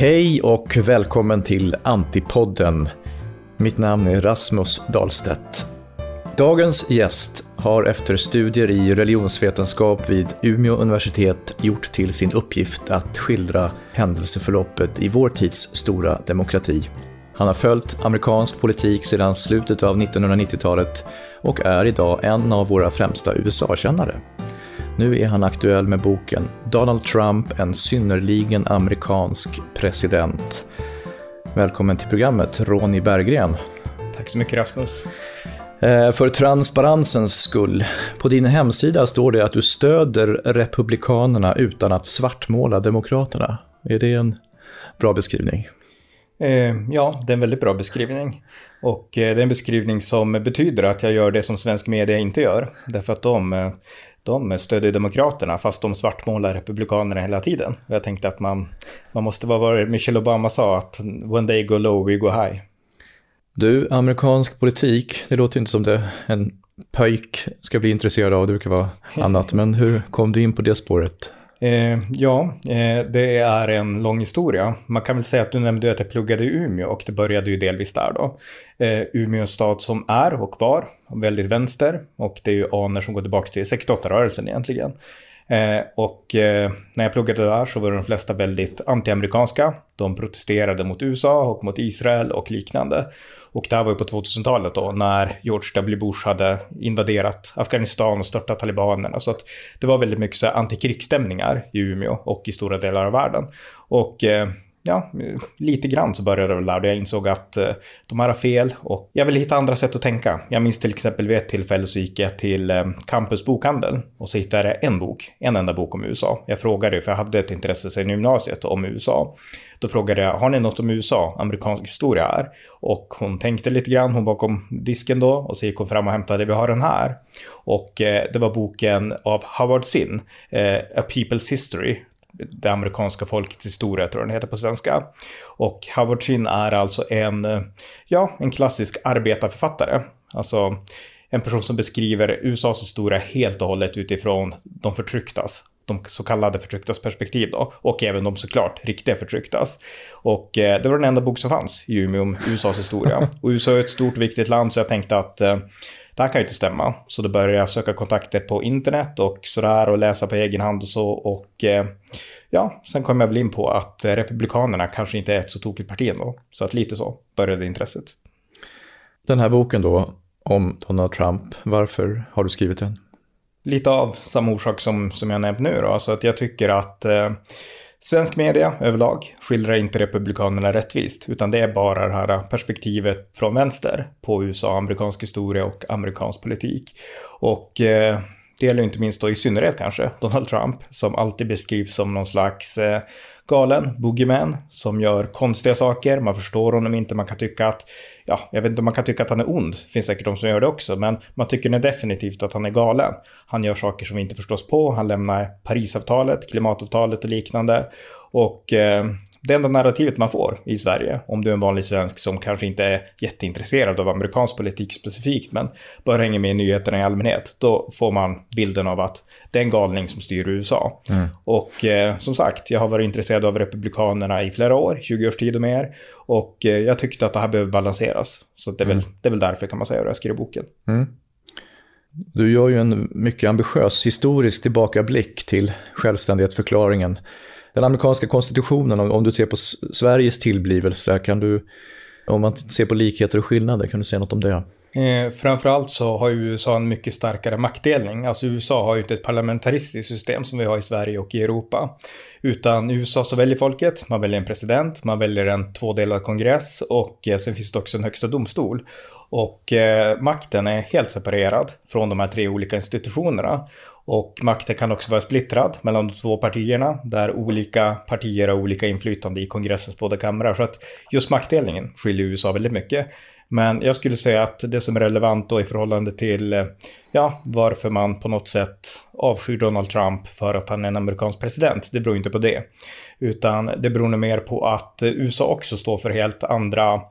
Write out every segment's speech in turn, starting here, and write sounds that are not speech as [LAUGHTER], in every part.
Hej och välkommen till Antipodden. Mitt namn är Rasmus Dahlstedt. Dagens gäst har efter studier i religionsvetenskap vid Umeå universitet gjort till sin uppgift att skildra händelseförloppet i vår tids stora demokrati. Han har följt amerikansk politik sedan slutet av 1990-talet och är idag en av våra främsta USA-kännare. Nu är han aktuell med boken Donald Trump, en synnerligen amerikansk president. Välkommen till programmet, Ronny Berggren. Tack så mycket Rasmus. Eh, för transparensens skull, på din hemsida står det att du stöder Republikanerna utan att svartmåla Demokraterna. Är det en bra beskrivning? Eh, ja, det är en väldigt bra beskrivning. Och eh, det är en beskrivning som betyder att jag gör det som svensk media inte gör. Därför att de de stödjer Demokraterna fast de svartmålar Republikanerna hela tiden. jag tänkte att man, man måste vara vad Michelle Obama sa, att when they go low we go high. Du, amerikansk politik, det låter ju inte som det en pöjk ska bli intresserad av, det brukar vara [LAUGHS] annat. Men hur kom du in på det spåret? Eh, ja, eh, det är en lång historia. Man kan väl säga att du nämnde att jag pluggade i Umeå och det började ju delvis där då. Eh, Umeå stad som är och var väldigt vänster och det är ju aner som går tillbaka till 68-rörelsen egentligen. Eh, och eh, när jag pluggade där så var de flesta väldigt antiamerikanska. De protesterade mot USA och mot Israel och liknande. Och det här var ju på 2000-talet då när George W. Bush hade invaderat Afghanistan och störtat talibanerna. Så att det var väldigt mycket så antikrigsstämningar i Umeå och i stora delar av världen. Och eh, ja, lite grann så började jag väl där. Jag insåg att eh, de här har fel och jag vill hitta andra sätt att tänka. Jag minns till exempel vid ett tillfälle så gick jag till eh, Campus bokhandel och så hittade jag en bok, en enda bok om USA. Jag frågade, för jag hade ett intresse sedan gymnasiet om USA. Då frågade jag, har ni något om USA, amerikansk historia här? Och hon tänkte lite grann, hon bakom disken då och så gick hon fram och hämtade, vi har den här. Och eh, det var boken av Howard Zinn, A People's History, det amerikanska folkets historia, tror jag den heter på svenska. Och Howard Chin är alltså en, eh, ja, en klassisk arbetarförfattare. Alltså en person som beskriver USAs historia helt och hållet utifrån de förtrycktas, de så kallade förtrycktas perspektiv då, och även de såklart riktiga förtrycktas. Och eh, det var den enda bok som fanns i Umeå om USAs historia. Och USA är ett stort viktigt land så jag tänkte att eh, det här kan ju inte stämma. Så då började jag söka kontakter på internet och sådär och läsa på egen hand och så. Och eh, ja, sen kom jag väl in på att eh, Republikanerna kanske inte är ett så tokigt parti ändå. Så att lite så började intresset. Den här boken då, om Donald Trump, varför har du skrivit den? Lite av samma orsak som, som jag nämnt nu då, alltså att jag tycker att eh, Svensk media överlag skildrar inte republikanerna rättvist, utan det är bara det här perspektivet från vänster på USA, amerikansk historia och amerikansk politik. Och eh, det gäller inte minst då i synnerhet kanske Donald Trump, som alltid beskrivs som någon slags eh, galen, Boogieman, som gör konstiga saker. Man förstår honom inte, man kan tycka att, ja, jag vet inte om man kan tycka att han är ond. Det finns säkert de som gör det också, men man tycker definitivt att han är galen. Han gör saker som vi inte förstås på, han lämnar Parisavtalet, klimatavtalet och liknande. Och eh, det enda narrativet man får i Sverige, om du är en vanlig svensk som kanske inte är jätteintresserad av amerikansk politik specifikt, men bara hänger med i nyheterna i allmänhet, då får man bilden av att det är en galning som styr USA. Mm. Och eh, som sagt, jag har varit intresserad av Republikanerna i flera år, 20 års tid och mer, och eh, jag tyckte att det här behöver balanseras. Så det är, mm. väl, det är väl därför kan man säga, att jag skrev boken. Mm. Du gör ju en mycket ambitiös historisk tillbakablick till självständighetsförklaringen den amerikanska konstitutionen, om, om du ser på Sveriges tillblivelse, kan du, om man ser på likheter och skillnader, kan du säga något om det? Eh, framförallt så har USA en mycket starkare maktdelning. Alltså USA har ju inte ett parlamentaristiskt system som vi har i Sverige och i Europa. Utan i USA så väljer folket, man väljer en president, man väljer en tvådelad kongress och eh, sen finns det också en högsta domstol. Och eh, makten är helt separerad från de här tre olika institutionerna. Och makten kan också vara splittrad mellan de två partierna där olika partier har olika inflytande i kongressens båda kamrar. Så att just maktdelningen skiljer USA väldigt mycket. Men jag skulle säga att det som är relevant då i förhållande till eh, ja, varför man på något sätt avskyr Donald Trump för att han är en amerikansk president, det beror inte på det. Utan det beror nog mer på att eh, USA också står för helt andra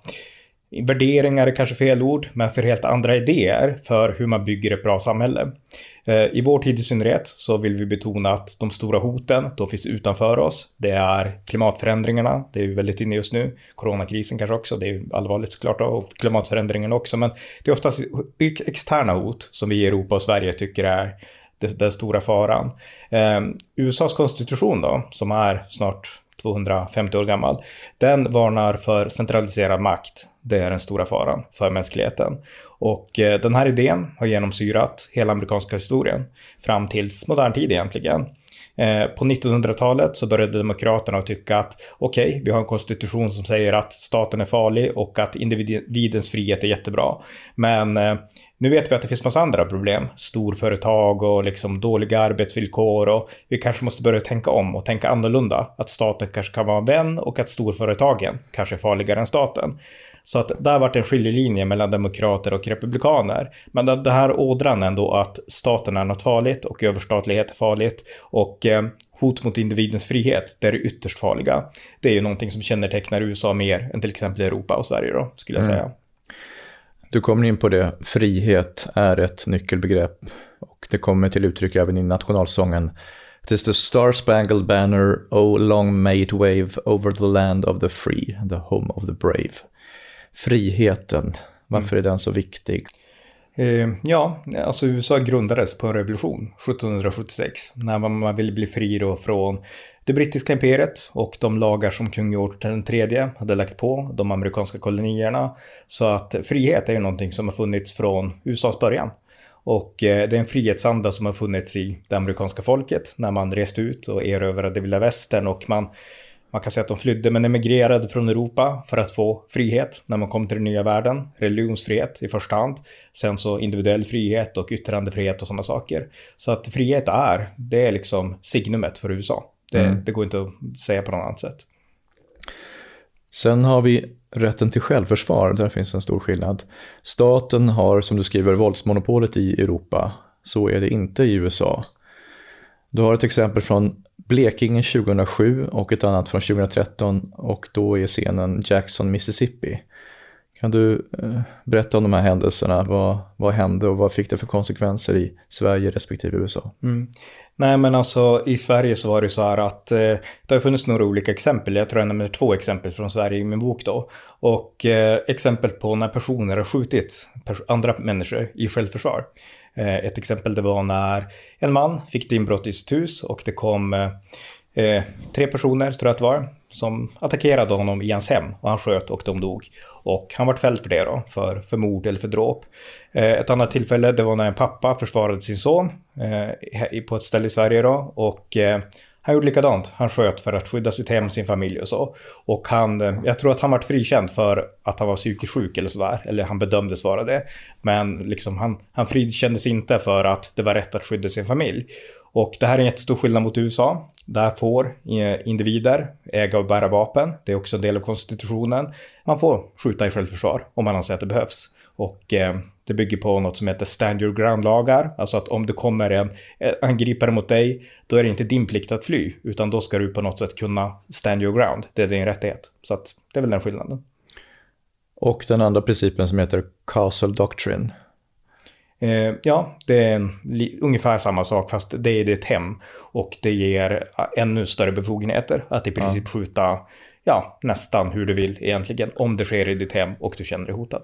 Värderingar är kanske fel ord, men för helt andra idéer för hur man bygger ett bra samhälle. Eh, I vår tid i synnerhet så vill vi betona att de stora hoten då finns utanför oss. Det är klimatförändringarna, det är vi väldigt inne just nu. Coronakrisen kanske också, det är allvarligt såklart och klimatförändringarna också, men det är oftast externa hot som vi i Europa och Sverige tycker är den stora faran. Eh, USAs konstitution då, som är snart 250 år gammal. Den varnar för centraliserad makt. Det är den stora faran för mänskligheten. Och eh, den här idén har genomsyrat hela amerikanska historien fram tills modern tid egentligen. Eh, på 1900-talet så började demokraterna tycka att okej, okay, vi har en konstitution som säger att staten är farlig och att individens frihet är jättebra. Men eh, nu vet vi att det finns massa andra problem. Storföretag och liksom dåliga arbetsvillkor och vi kanske måste börja tänka om och tänka annorlunda. Att staten kanske kan vara en vän och att storföretagen kanske är farligare än staten. Så att där vart en skiljelinje mellan demokrater och republikaner. Men den här ådran ändå att staten är något farligt och överstatlighet är farligt och eh, hot mot individens frihet, det är det ytterst farliga. Det är ju någonting som kännetecknar USA mer än till exempel Europa och Sverige då, skulle jag mm. säga. Mm. Du kommer in på det, frihet är ett nyckelbegrepp och det kommer till uttryck även i nationalsången. It is the star spangled banner, oh long may it wave over the land of the free, the home of the brave. Friheten, varför mm. är den så viktig? Eh, ja, alltså USA grundades på en revolution 1776 när man, man ville bli fri då från det brittiska imperiet och de lagar som kung George III hade lagt på de amerikanska kolonierna. Så att frihet är ju någonting som har funnits från USAs början. Och eh, det är en frihetsanda som har funnits i det amerikanska folket när man reste ut och erövrade vilda västern och man man kan säga att de flydde men emigrerade från Europa för att få frihet när man kom till den nya världen. Religionsfrihet i första hand. Sen så individuell frihet och yttrandefrihet och sådana saker. Så att frihet är, det är liksom signumet för USA. Det, mm. det går inte att säga på något annat sätt. Sen har vi rätten till självförsvar, där finns en stor skillnad. Staten har, som du skriver, våldsmonopolet i Europa. Så är det inte i USA. Du har ett exempel från Blekinge 2007 och ett annat från 2013 och då är scenen Jackson, Mississippi. Kan du eh, berätta om de här händelserna? Vad, vad hände och vad fick det för konsekvenser i Sverige respektive USA? Mm. Nej men alltså i Sverige så var det så här att eh, det har funnits några olika exempel. Jag tror jag nämner två exempel från Sverige i min bok då. Och eh, exempel på när personer har skjutit pers andra människor i självförsvar. Eh, ett exempel det var när en man fick inbrott i sitt hus och det kom eh, Eh, tre personer, tror jag att det var, som attackerade honom i hans hem och han sköt och de dog. Och han vart fälld för det då, för, för mord eller för dråp. Eh, ett annat tillfälle, det var när en pappa försvarade sin son eh, på ett ställe i Sverige då och eh, han gjorde likadant. Han sköt för att skydda sitt hem, sin familj och så. Och han, eh, jag tror att han vart frikänd för att han var psykiskt sjuk eller sådär. Eller han bedömdes vara det. Men liksom han, han frikändes inte för att det var rätt att skydda sin familj. Och det här är en jättestor skillnad mot USA. Där får eh, individer äga och bära vapen. Det är också en del av konstitutionen. Man får skjuta i självförsvar om man anser att det behövs. Och eh, det bygger på något som heter stand your ground-lagar. Alltså att om det kommer en eh, angripare mot dig, då är det inte din plikt att fly, utan då ska du på något sätt kunna stand your ground. Det är din rättighet. Så att det är väl den skillnaden. Och den andra principen som heter Castle Doctrine. Eh, ja, det är ungefär samma sak fast det är ditt hem. Och det ger ah, ännu större befogenheter att i princip ja. skjuta ja, nästan hur du vill egentligen. Om det sker i ditt hem och du känner dig hotad.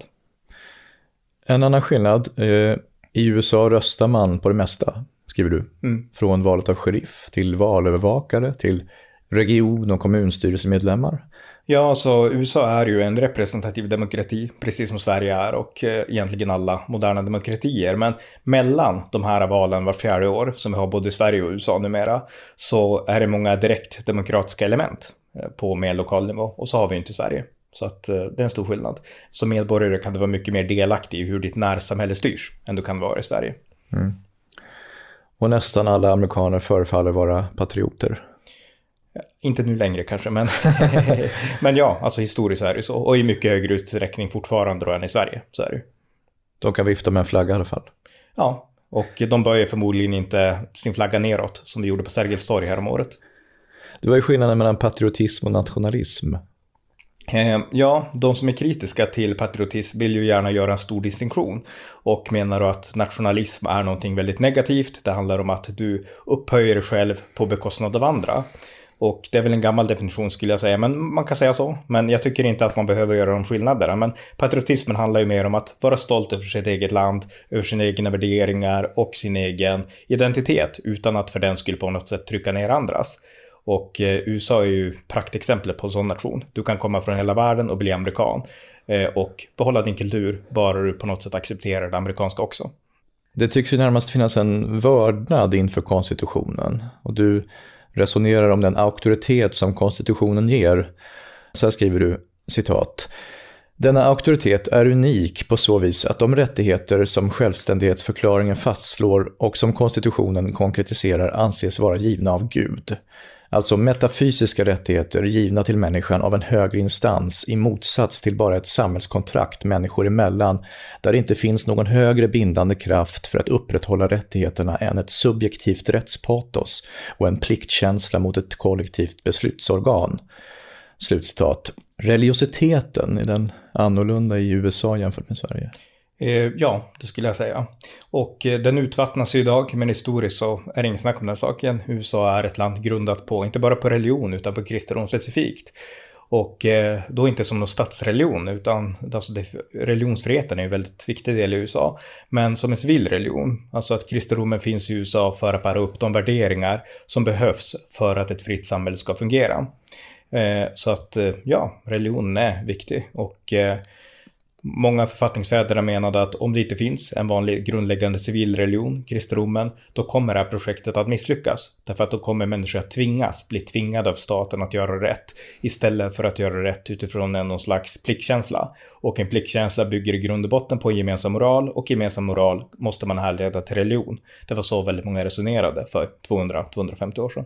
En annan skillnad. Eh, I USA röstar man på det mesta, skriver du. Mm. Från valet av sheriff till valövervakare till region och kommunstyrelsemedlemmar. Ja, alltså USA är ju en representativ demokrati, precis som Sverige är och eh, egentligen alla moderna demokratier. Men mellan de här valen var fjärde år, som vi har både i Sverige och USA numera, så är det många direkt demokratiska element eh, på mer lokal nivå och så har vi inte i Sverige. Så att eh, det är en stor skillnad. Som medborgare kan du vara mycket mer delaktig i hur ditt närsamhälle styrs än du kan vara i Sverige. Mm. Och nästan alla amerikaner förefaller vara patrioter. Inte nu längre kanske, men, [LAUGHS] men ja, alltså historiskt är det så. Och i mycket högre utsträckning fortfarande då än i Sverige. Så är det De kan vifta med en flagga i alla fall. Ja, och de böjer förmodligen inte sin flagga neråt som vi gjorde på Sergels torg häromåret. Det var ju skillnaden mellan patriotism och nationalism. Eh, ja, de som är kritiska till patriotism vill ju gärna göra en stor distinktion och menar då att nationalism är någonting väldigt negativt. Det handlar om att du upphöjer dig själv på bekostnad av andra. Och det är väl en gammal definition skulle jag säga, men man kan säga så. Men jag tycker inte att man behöver göra de skillnaderna. Men patriotismen handlar ju mer om att vara stolt över sitt eget land, över sina egna värderingar och sin egen identitet utan att för den skull på något sätt trycka ner andras. Och eh, USA är ju praktexemplet på en sån nation. Du kan komma från hela världen och bli amerikan eh, och behålla din kultur bara du på något sätt accepterar det amerikanska också. Det tycks ju närmast finnas en vördnad inför konstitutionen och du resonerar om den auktoritet som konstitutionen ger. Så här skriver du, citat. Denna auktoritet är unik på så vis att de rättigheter som självständighetsförklaringen fastslår och som konstitutionen konkretiserar anses vara givna av Gud. Alltså metafysiska rättigheter givna till människan av en högre instans i motsats till bara ett samhällskontrakt människor emellan där det inte finns någon högre bindande kraft för att upprätthålla rättigheterna än ett subjektivt rättspatos och en pliktkänsla mot ett kollektivt beslutsorgan. Slutcitat. Religiositeten, är den annorlunda i USA jämfört med Sverige? Eh, ja, det skulle jag säga. Och eh, den utvattnas ju idag, men historiskt så är det inget snack om den saken. USA är ett land grundat på, inte bara på religion, utan på kristendom specifikt. Och eh, då inte som någon statsreligion, utan alltså religionsfriheten är ju en väldigt viktig del i USA. Men som en civil religion, alltså att kristendomen finns i USA för att bära upp de värderingar som behövs för att ett fritt samhälle ska fungera. Så att ja, religionen är viktig. Och Många författningsfäder menade att om det inte finns en vanlig grundläggande civilreligion, religion, kristendomen, då kommer det här projektet att misslyckas. Därför att då kommer människor att tvingas, bli tvingade av staten att göra rätt istället för att göra rätt utifrån någon slags pliktkänsla. Och en pliktkänsla bygger i grund och botten på en gemensam moral och gemensam moral måste man härleda till religion. Det var så väldigt många resonerade för 200-250 år sedan.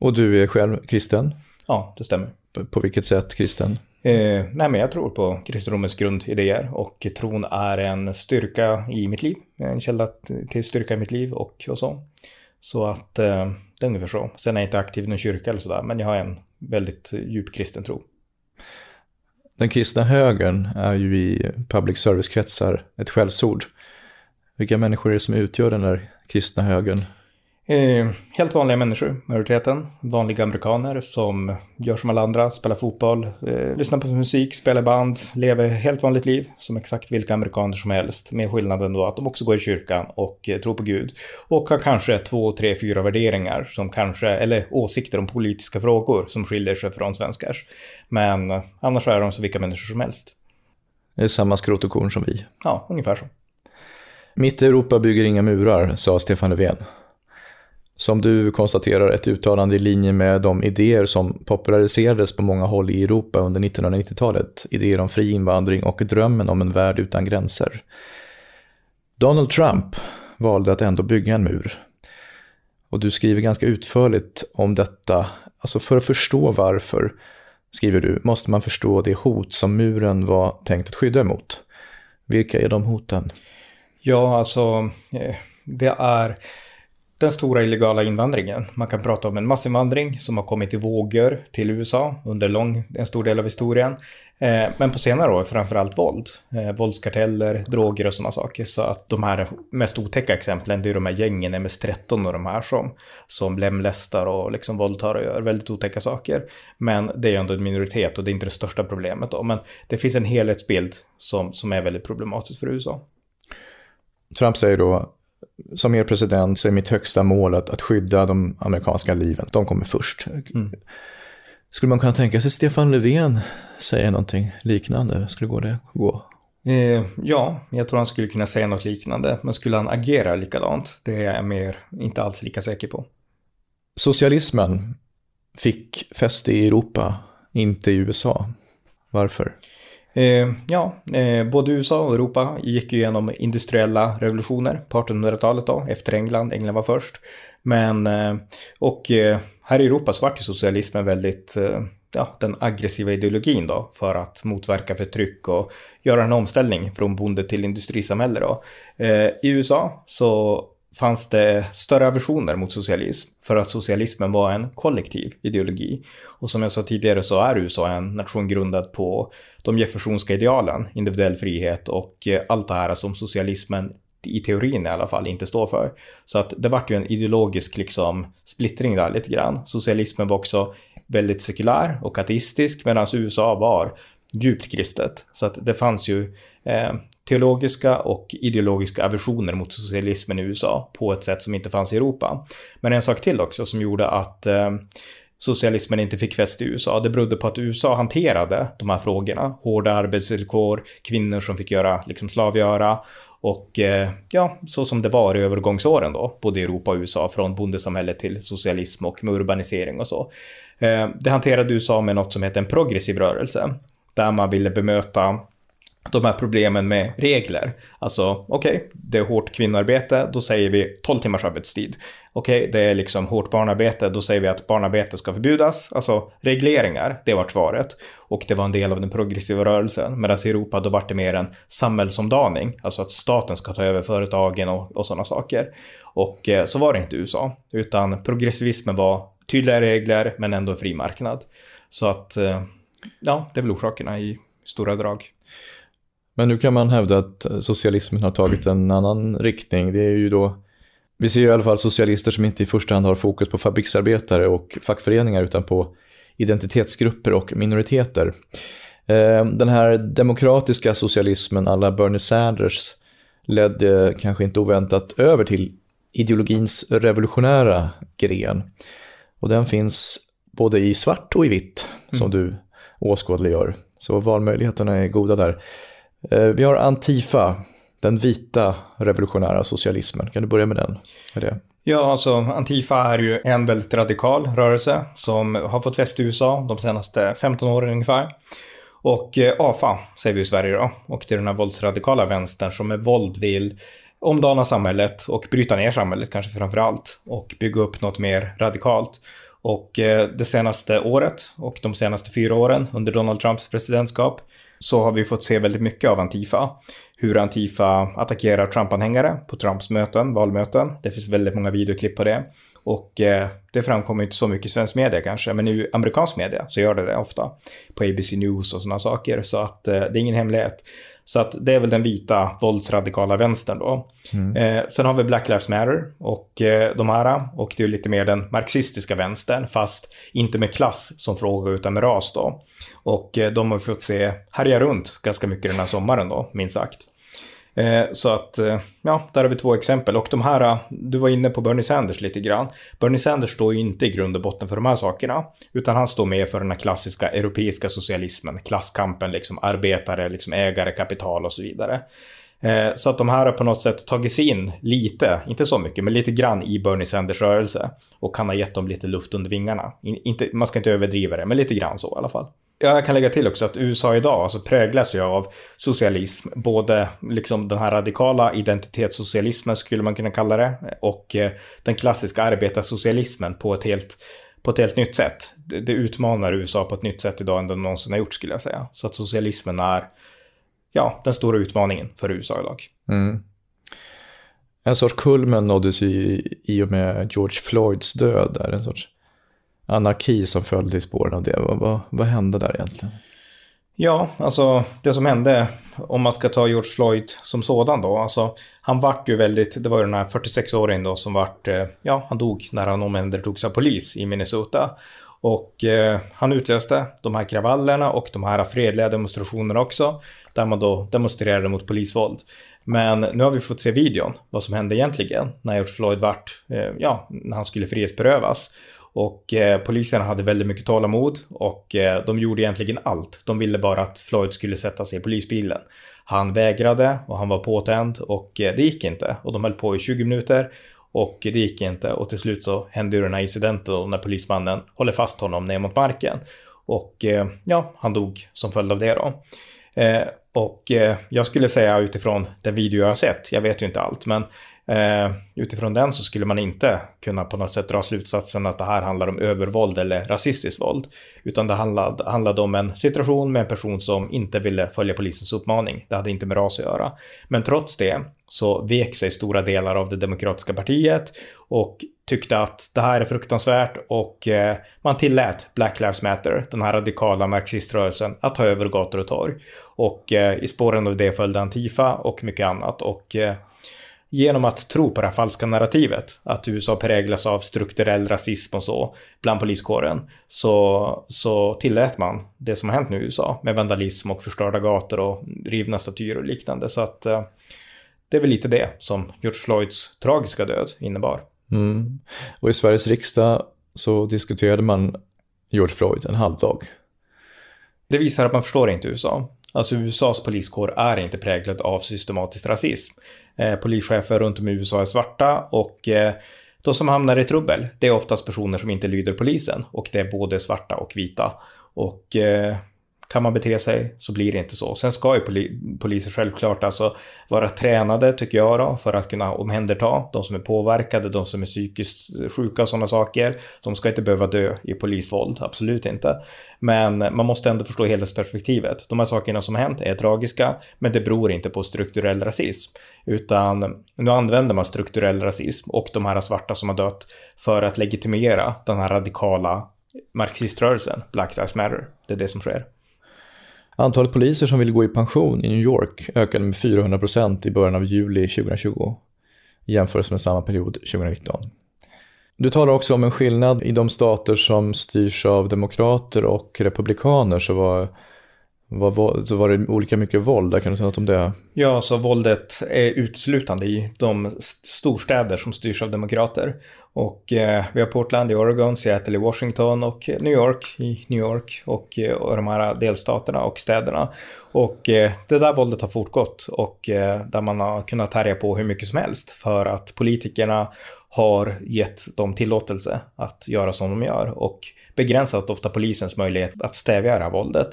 Och du är själv kristen? Ja, det stämmer. På vilket sätt kristen? Eh, nej, men jag tror på kristendomens grundidéer och tron är en styrka i mitt liv, en källa till styrka i mitt liv och, och så. Så att eh, det är ungefär så. Sen är jag inte aktiv i någon kyrka eller sådär, men jag har en väldigt djup kristen tro. Den kristna högern är ju i public service-kretsar ett skällsord. Vilka människor är det som utgör den där kristna högern? Eh, helt vanliga människor, majoriteten. Vanliga amerikaner som gör som alla andra, spelar fotboll, eh, lyssnar på musik, spelar band, lever helt vanligt liv som exakt vilka amerikaner som helst. Med skillnaden då att de också går i kyrkan och eh, tror på Gud. Och har kanske två, tre, fyra värderingar som kanske, eller åsikter om politiska frågor som skiljer sig från svenskars. Men eh, annars är de som vilka människor som helst. Det är samma skrot och korn som vi. Ja, ungefär så. Mitt Europa bygger inga murar, sa Stefan Löfven som du konstaterar ett uttalande i linje med de idéer som populariserades på många håll i Europa under 1990-talet. Idéer om fri invandring och drömmen om en värld utan gränser. Donald Trump valde att ändå bygga en mur. Och du skriver ganska utförligt om detta. Alltså för att förstå varför, skriver du, måste man förstå det hot som muren var tänkt att skydda emot. Vilka är de hoten? Ja, alltså, eh, det är den stora illegala invandringen. Man kan prata om en massinvandring som har kommit i vågor till USA under lång, en stor del av historien. Eh, men på senare år framförallt våld. Eh, våldskarteller, droger och sådana saker. Så att de här mest otäcka exemplen, det är de här gängen, MS-13 och de här som, som lemlästar och liksom våldtar och gör väldigt otäcka saker. Men det är ju ändå en minoritet och det är inte det största problemet då. Men det finns en helhetsbild som, som är väldigt problematisk för USA. Trump säger då som er president så är mitt högsta mål att, att skydda de amerikanska liven. De kommer först. Mm. Skulle man kunna tänka sig Stefan Löfven säga någonting liknande? Skulle gå det gå? Eh, ja, jag tror han skulle kunna säga något liknande. Men skulle han agera likadant? Det är jag mer, inte alls lika säker på. Socialismen fick fäste i Europa, inte i USA. Varför? Eh, ja, eh, både USA och Europa gick ju igenom industriella revolutioner på 1800-talet då, efter England. England var först. Men, eh, och eh, här i Europa så vart ju socialismen väldigt, eh, ja, den aggressiva ideologin då, för att motverka förtryck och göra en omställning från bonde till industrisamhälle då. Eh, I USA så fanns det större aversioner mot socialism för att socialismen var en kollektiv ideologi. Och som jag sa tidigare så är USA en nation grundad på de Jeffersonska idealen, individuell frihet och eh, allt det här som socialismen i teorin i alla fall inte står för. Så att det vart ju en ideologisk liksom splittring där lite grann. Socialismen var också väldigt sekulär och ateistisk medan USA var djupt kristet. Så att det fanns ju eh, teologiska och ideologiska aversioner mot socialismen i USA på ett sätt som inte fanns i Europa. Men en sak till också som gjorde att eh, socialismen inte fick fäste i USA, det berodde på att USA hanterade de här frågorna. Hårda arbetsvillkor, kvinnor som fick göra liksom slavgöra och eh, ja, så som det var i övergångsåren då, både i Europa och USA, från bondesamhälle till socialism och med urbanisering och så. Eh, det hanterade USA med något som heter en progressiv rörelse, där man ville bemöta de här problemen med regler. Alltså, okej, okay, det är hårt kvinnoarbete, då säger vi 12 timmars arbetstid. Okej, okay, det är liksom hårt barnarbete, då säger vi att barnarbete ska förbjudas. Alltså regleringar, det var svaret. Och det var en del av den progressiva rörelsen. Medan i Europa då vart det mer en samhällsomdaning, alltså att staten ska ta över företagen och, och sådana saker. Och eh, så var det inte i USA, utan progressivismen var tydliga regler men ändå en fri marknad. Så att, eh, ja, det är väl orsakerna i stora drag. Men nu kan man hävda att eh, socialismen har tagit en annan riktning. Det är ju då, vi ser ju i alla fall socialister som inte i första hand har fokus på fabriksarbetare och fackföreningar utan på identitetsgrupper och minoriteter. Eh, den här demokratiska socialismen alla Bernie Sanders ledde kanske inte oväntat över till ideologins revolutionära gren. Och den finns både i svart och i vitt som mm. du åskådliggör. Så valmöjligheterna är goda där. Eh, vi har Antifa, den vita revolutionära socialismen. Kan du börja med den? Med det? Ja, alltså Antifa är ju en väldigt radikal rörelse som har fått fäste i USA de senaste 15 åren ungefär. Och AFA eh, säger vi i Sverige då. Och det är den här våldsradikala vänstern som med våld vill omdana samhället och bryta ner samhället kanske framför allt och bygga upp något mer radikalt. Och eh, det senaste året och de senaste fyra åren under Donald Trumps presidentskap så har vi fått se väldigt mycket av Antifa. Hur Antifa attackerar Trump-anhängare på Trumps möten, valmöten. Det finns väldigt många videoklipp på det. Och eh, det framkommer inte så mycket i svensk media kanske, men i amerikansk media så gör det det ofta. På ABC News och sådana saker. Så att eh, det är ingen hemlighet så att det är väl den vita våldsradikala vänstern då. Mm. Eh, sen har vi Black Lives Matter och eh, de här. Och det är lite mer den marxistiska vänstern, fast inte med klass som fråga utan med ras då. Och eh, de har fått se härja runt ganska mycket den här sommaren då, minst sagt. Eh, så att, eh, ja, där har vi två exempel. Och de här, eh, du var inne på Bernie Sanders lite grann. Bernie Sanders står ju inte i grund och botten för de här sakerna, utan han står med för den här klassiska europeiska socialismen, klasskampen, liksom arbetare, liksom ägare, kapital och så vidare. Eh, så att de här har på något sätt tagit sig in lite, inte så mycket, men lite grann i Bernie Sanders rörelse och kan ha gett dem lite luft under vingarna. inte, man ska inte överdriva det, men lite grann så i alla fall. Jag kan lägga till också att USA idag alltså präglas ju av socialism, både liksom den här radikala identitetssocialismen skulle man kunna kalla det och eh, den klassiska arbetarsocialismen på ett helt på ett helt nytt sätt. Det, utmanar USA på ett nytt sätt idag än det någonsin har gjort skulle jag säga. Så att socialismen är ja, den stora utmaningen för USA idag. Mm. En sorts kulmen nåddes ju i och med George Floyds död. Där, en sorts anarki som följde i spåren av det. Vad, vad, vad hände där egentligen? Ja, alltså det som hände, om man ska ta George Floyd som sådan då, alltså han vart ju väldigt, det var ju den här 46-åringen då som vart, eh, ja han dog när han omhändertogs av polis i Minnesota. Och eh, han utlöste de här kravallerna och de här fredliga demonstrationerna också, där man då demonstrerade mot polisvåld. Men nu har vi fått se videon, vad som hände egentligen, när George Floyd vart, eh, ja, när han skulle frihetsberövas. Och eh, poliserna hade väldigt mycket tålamod och de gjorde egentligen allt. De ville bara att Floyd skulle sätta sig i polisbilen. Han vägrade och han var påtänd och det gick inte. Och de höll på i 20 minuter och det gick inte och till slut så hände ju den här incidenten när polismannen håller fast honom ner mot marken. Och eh, ja, han dog som följd av det då. Eh, och eh, jag skulle säga utifrån den video jag har sett, jag vet ju inte allt, men Eh, utifrån den så skulle man inte kunna på något sätt dra slutsatsen att det här handlar om övervåld eller rasistiskt våld. Utan det handlade, handlade om en situation med en person som inte ville följa polisens uppmaning. Det hade inte med ras att göra. Men trots det så vek sig stora delar av det demokratiska partiet och tyckte att det här är fruktansvärt och eh, man tillät Black Lives Matter, den här radikala marxiströrelsen, att ta över gator och torg. Och eh, i spåren av det följde Antifa och mycket annat. Och eh, genom att tro på det här falska narrativet, att USA präglas av strukturell rasism och så bland poliskåren, så, så tillät man det som har hänt nu i USA med vandalism och förstörda gator och rivna statyer och liknande. Så att eh, det är väl lite det som George Floyds tragiska död innebar. Mm. Och i Sveriges riksdag så diskuterade man George Floyd en halv dag. Det visar att man förstår inte USA. Alltså USAs poliskår är inte präglad av systematisk rasism. Eh, polischefer runt om i USA är svarta och eh, de som hamnar i trubbel, det är oftast personer som inte lyder polisen och det är både svarta och vita. Och eh, kan man bete sig så blir det inte så. Sen ska ju poli poliser självklart alltså vara tränade, tycker jag, då, för att kunna omhänderta de som är påverkade, de som är psykiskt sjuka och sådana saker. De ska inte behöva dö i polisvåld, absolut inte. Men man måste ändå förstå helhetsperspektivet. De här sakerna som hänt är tragiska, men det beror inte på strukturell rasism. Utan nu använder man strukturell rasism och de här svarta som har dött för att legitimera den här radikala marxiströrelsen, Black Lives Matter. Det är det som sker. Antalet poliser som ville gå i pension i New York ökade med 400 procent i början av juli 2020 i jämförelse med samma period 2019. Du talar också om en skillnad i de stater som styrs av demokrater och republikaner så var, var, så var det olika mycket våld. kan du säga något om det? Ja, så våldet är uteslutande i de storstäder som styrs av demokrater. Och eh, vi har Portland i Oregon, Seattle i Washington och eh, New York i New York och, och eh, de här delstaterna och städerna. Och eh, det där våldet har fortgått och eh, där man har kunnat härja på hur mycket som helst för att politikerna har gett dem tillåtelse att göra som de gör och begränsat ofta polisens möjlighet att stävja det här våldet.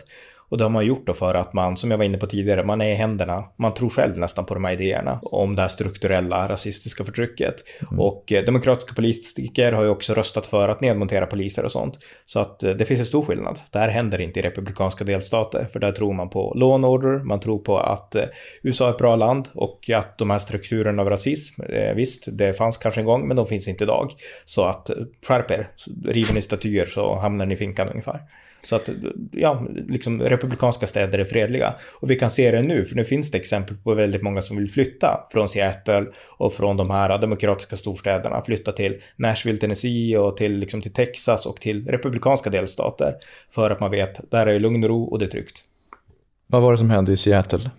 Och det har man gjort då för att man, som jag var inne på tidigare, man är i händerna, man tror själv nästan på de här idéerna om det här strukturella rasistiska förtrycket. Mm. Och eh, demokratiska politiker har ju också röstat för att nedmontera poliser och sånt. Så att eh, det finns en stor skillnad. Det här händer inte i republikanska delstater, för där tror man på law and order, man tror på att eh, USA är ett bra land och att de här strukturerna av rasism, visst, det fanns kanske en gång, men de finns inte idag. Så att skärp er, river ni statyer så hamnar ni i finkan ungefär. Så att, ja, liksom republikanska städer är fredliga. Och vi kan se det nu, för nu finns det exempel på väldigt många som vill flytta från Seattle och från de här demokratiska storstäderna, flytta till Nashville, Tennessee och till, liksom, till Texas och till republikanska delstater. För att man vet, där är det lugn och ro och det är tryggt. Vad var det som hände i Seattle?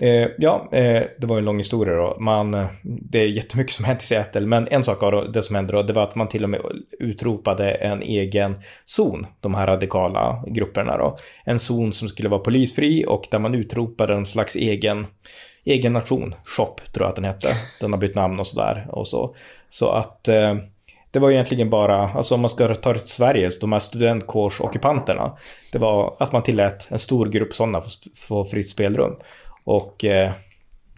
Eh, ja, eh, det var en lång historia då. Man, eh, det är jättemycket som hänt i Seattle, men en sak av det som hände då, det var att man till och med utropade en egen zon, de här radikala grupperna då. En zon som skulle vara polisfri och där man utropade en slags egen egen nation, Shop tror jag att den hette. Den har bytt namn och sådär och så. Så att eh, det var egentligen bara, alltså om man ska ta det till Sverige, så de här studentkårsockupanterna, det var att man tillät en stor grupp sådana få fritt spelrum. Och eh,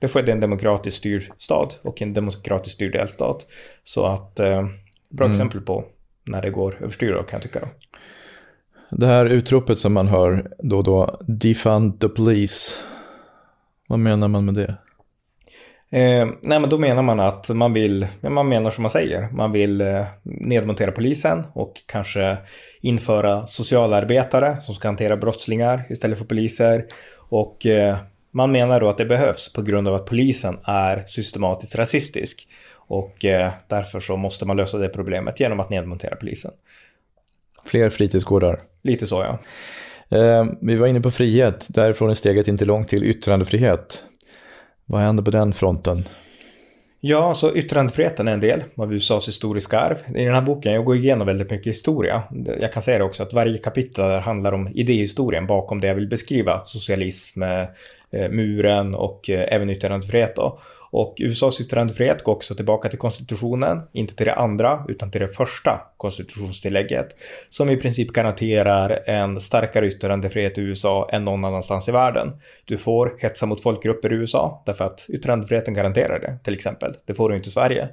det skedde i en demokratiskt styrd stad och en demokratiskt styrd delstat. Så att, eh, bra mm. exempel på när det går överstyr då, kan jag tycka. Då. Det här utropet som man hör då och då, defund the police. Vad menar man med det? Eh, nej men då menar man att man vill, man menar som man säger, man vill eh, nedmontera polisen och kanske införa socialarbetare som ska hantera brottslingar istället för poliser och eh, man menar då att det behövs på grund av att polisen är systematiskt rasistisk. Och eh, därför så måste man lösa det problemet genom att nedmontera polisen. Fler fritidsgårdar? Lite så ja. Eh, vi var inne på frihet, därifrån är steget inte långt till yttrandefrihet. Vad händer på den fronten? Ja, så yttrandefriheten är en del av USAs historiska arv. I den här boken, jag går igenom väldigt mycket historia. Jag kan säga det också att varje kapitel handlar om idéhistorien bakom det jag vill beskriva. Socialism, eh, Eh, muren och eh, även yttrandefrihet. Då. Och USAs yttrandefrihet går också tillbaka till konstitutionen, inte till det andra utan till det första konstitutionstillägget som i princip garanterar en starkare yttrandefrihet i USA än någon annanstans i världen. Du får hetsa mot folkgrupper i USA därför att yttrandefriheten garanterar det till exempel. Det får du inte i Sverige.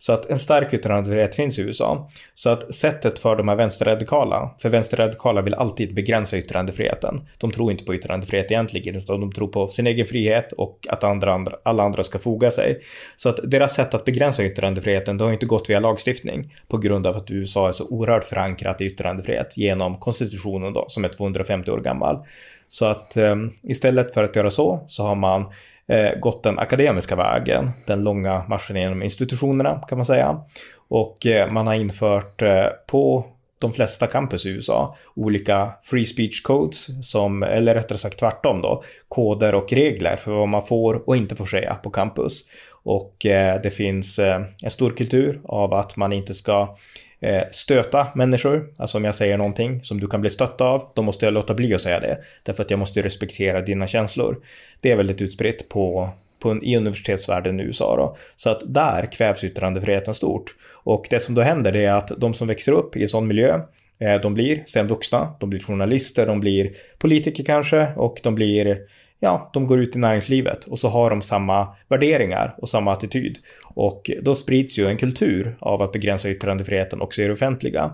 Så att en stark yttrandefrihet finns i USA. Så att sättet för de här vänsterradikala, för vänsterradikala vill alltid begränsa yttrandefriheten. De tror inte på yttrandefrihet egentligen, utan de tror på sin egen frihet och att andra, andra, alla andra ska foga sig. Så att deras sätt att begränsa yttrandefriheten, det har inte gått via lagstiftning på grund av att USA är så oerhört förankrat i yttrandefrihet genom konstitutionen då, som är 250 år gammal. Så att um, istället för att göra så, så har man eh, gått den akademiska vägen, den långa marschen genom institutionerna kan man säga. Och eh, man har infört eh, på de flesta campus i USA olika free speech codes, som, eller rättare sagt tvärtom då, koder och regler för vad man får och inte får säga på campus. Och eh, det finns eh, en stor kultur av att man inte ska Eh, stöta människor. Alltså om jag säger någonting som du kan bli stött av, då måste jag låta bli att säga det. Därför att jag måste respektera dina känslor. Det är väldigt utspritt på, på i universitetsvärlden i USA. Då. Så att där kvävs yttrandefriheten stort. Och det som då händer är att de som växer upp i en sån miljö, eh, de blir sen vuxna, de blir journalister, de blir politiker kanske och de blir ja, de går ut i näringslivet och så har de samma värderingar och samma attityd. Och då sprids ju en kultur av att begränsa yttrandefriheten också i det offentliga.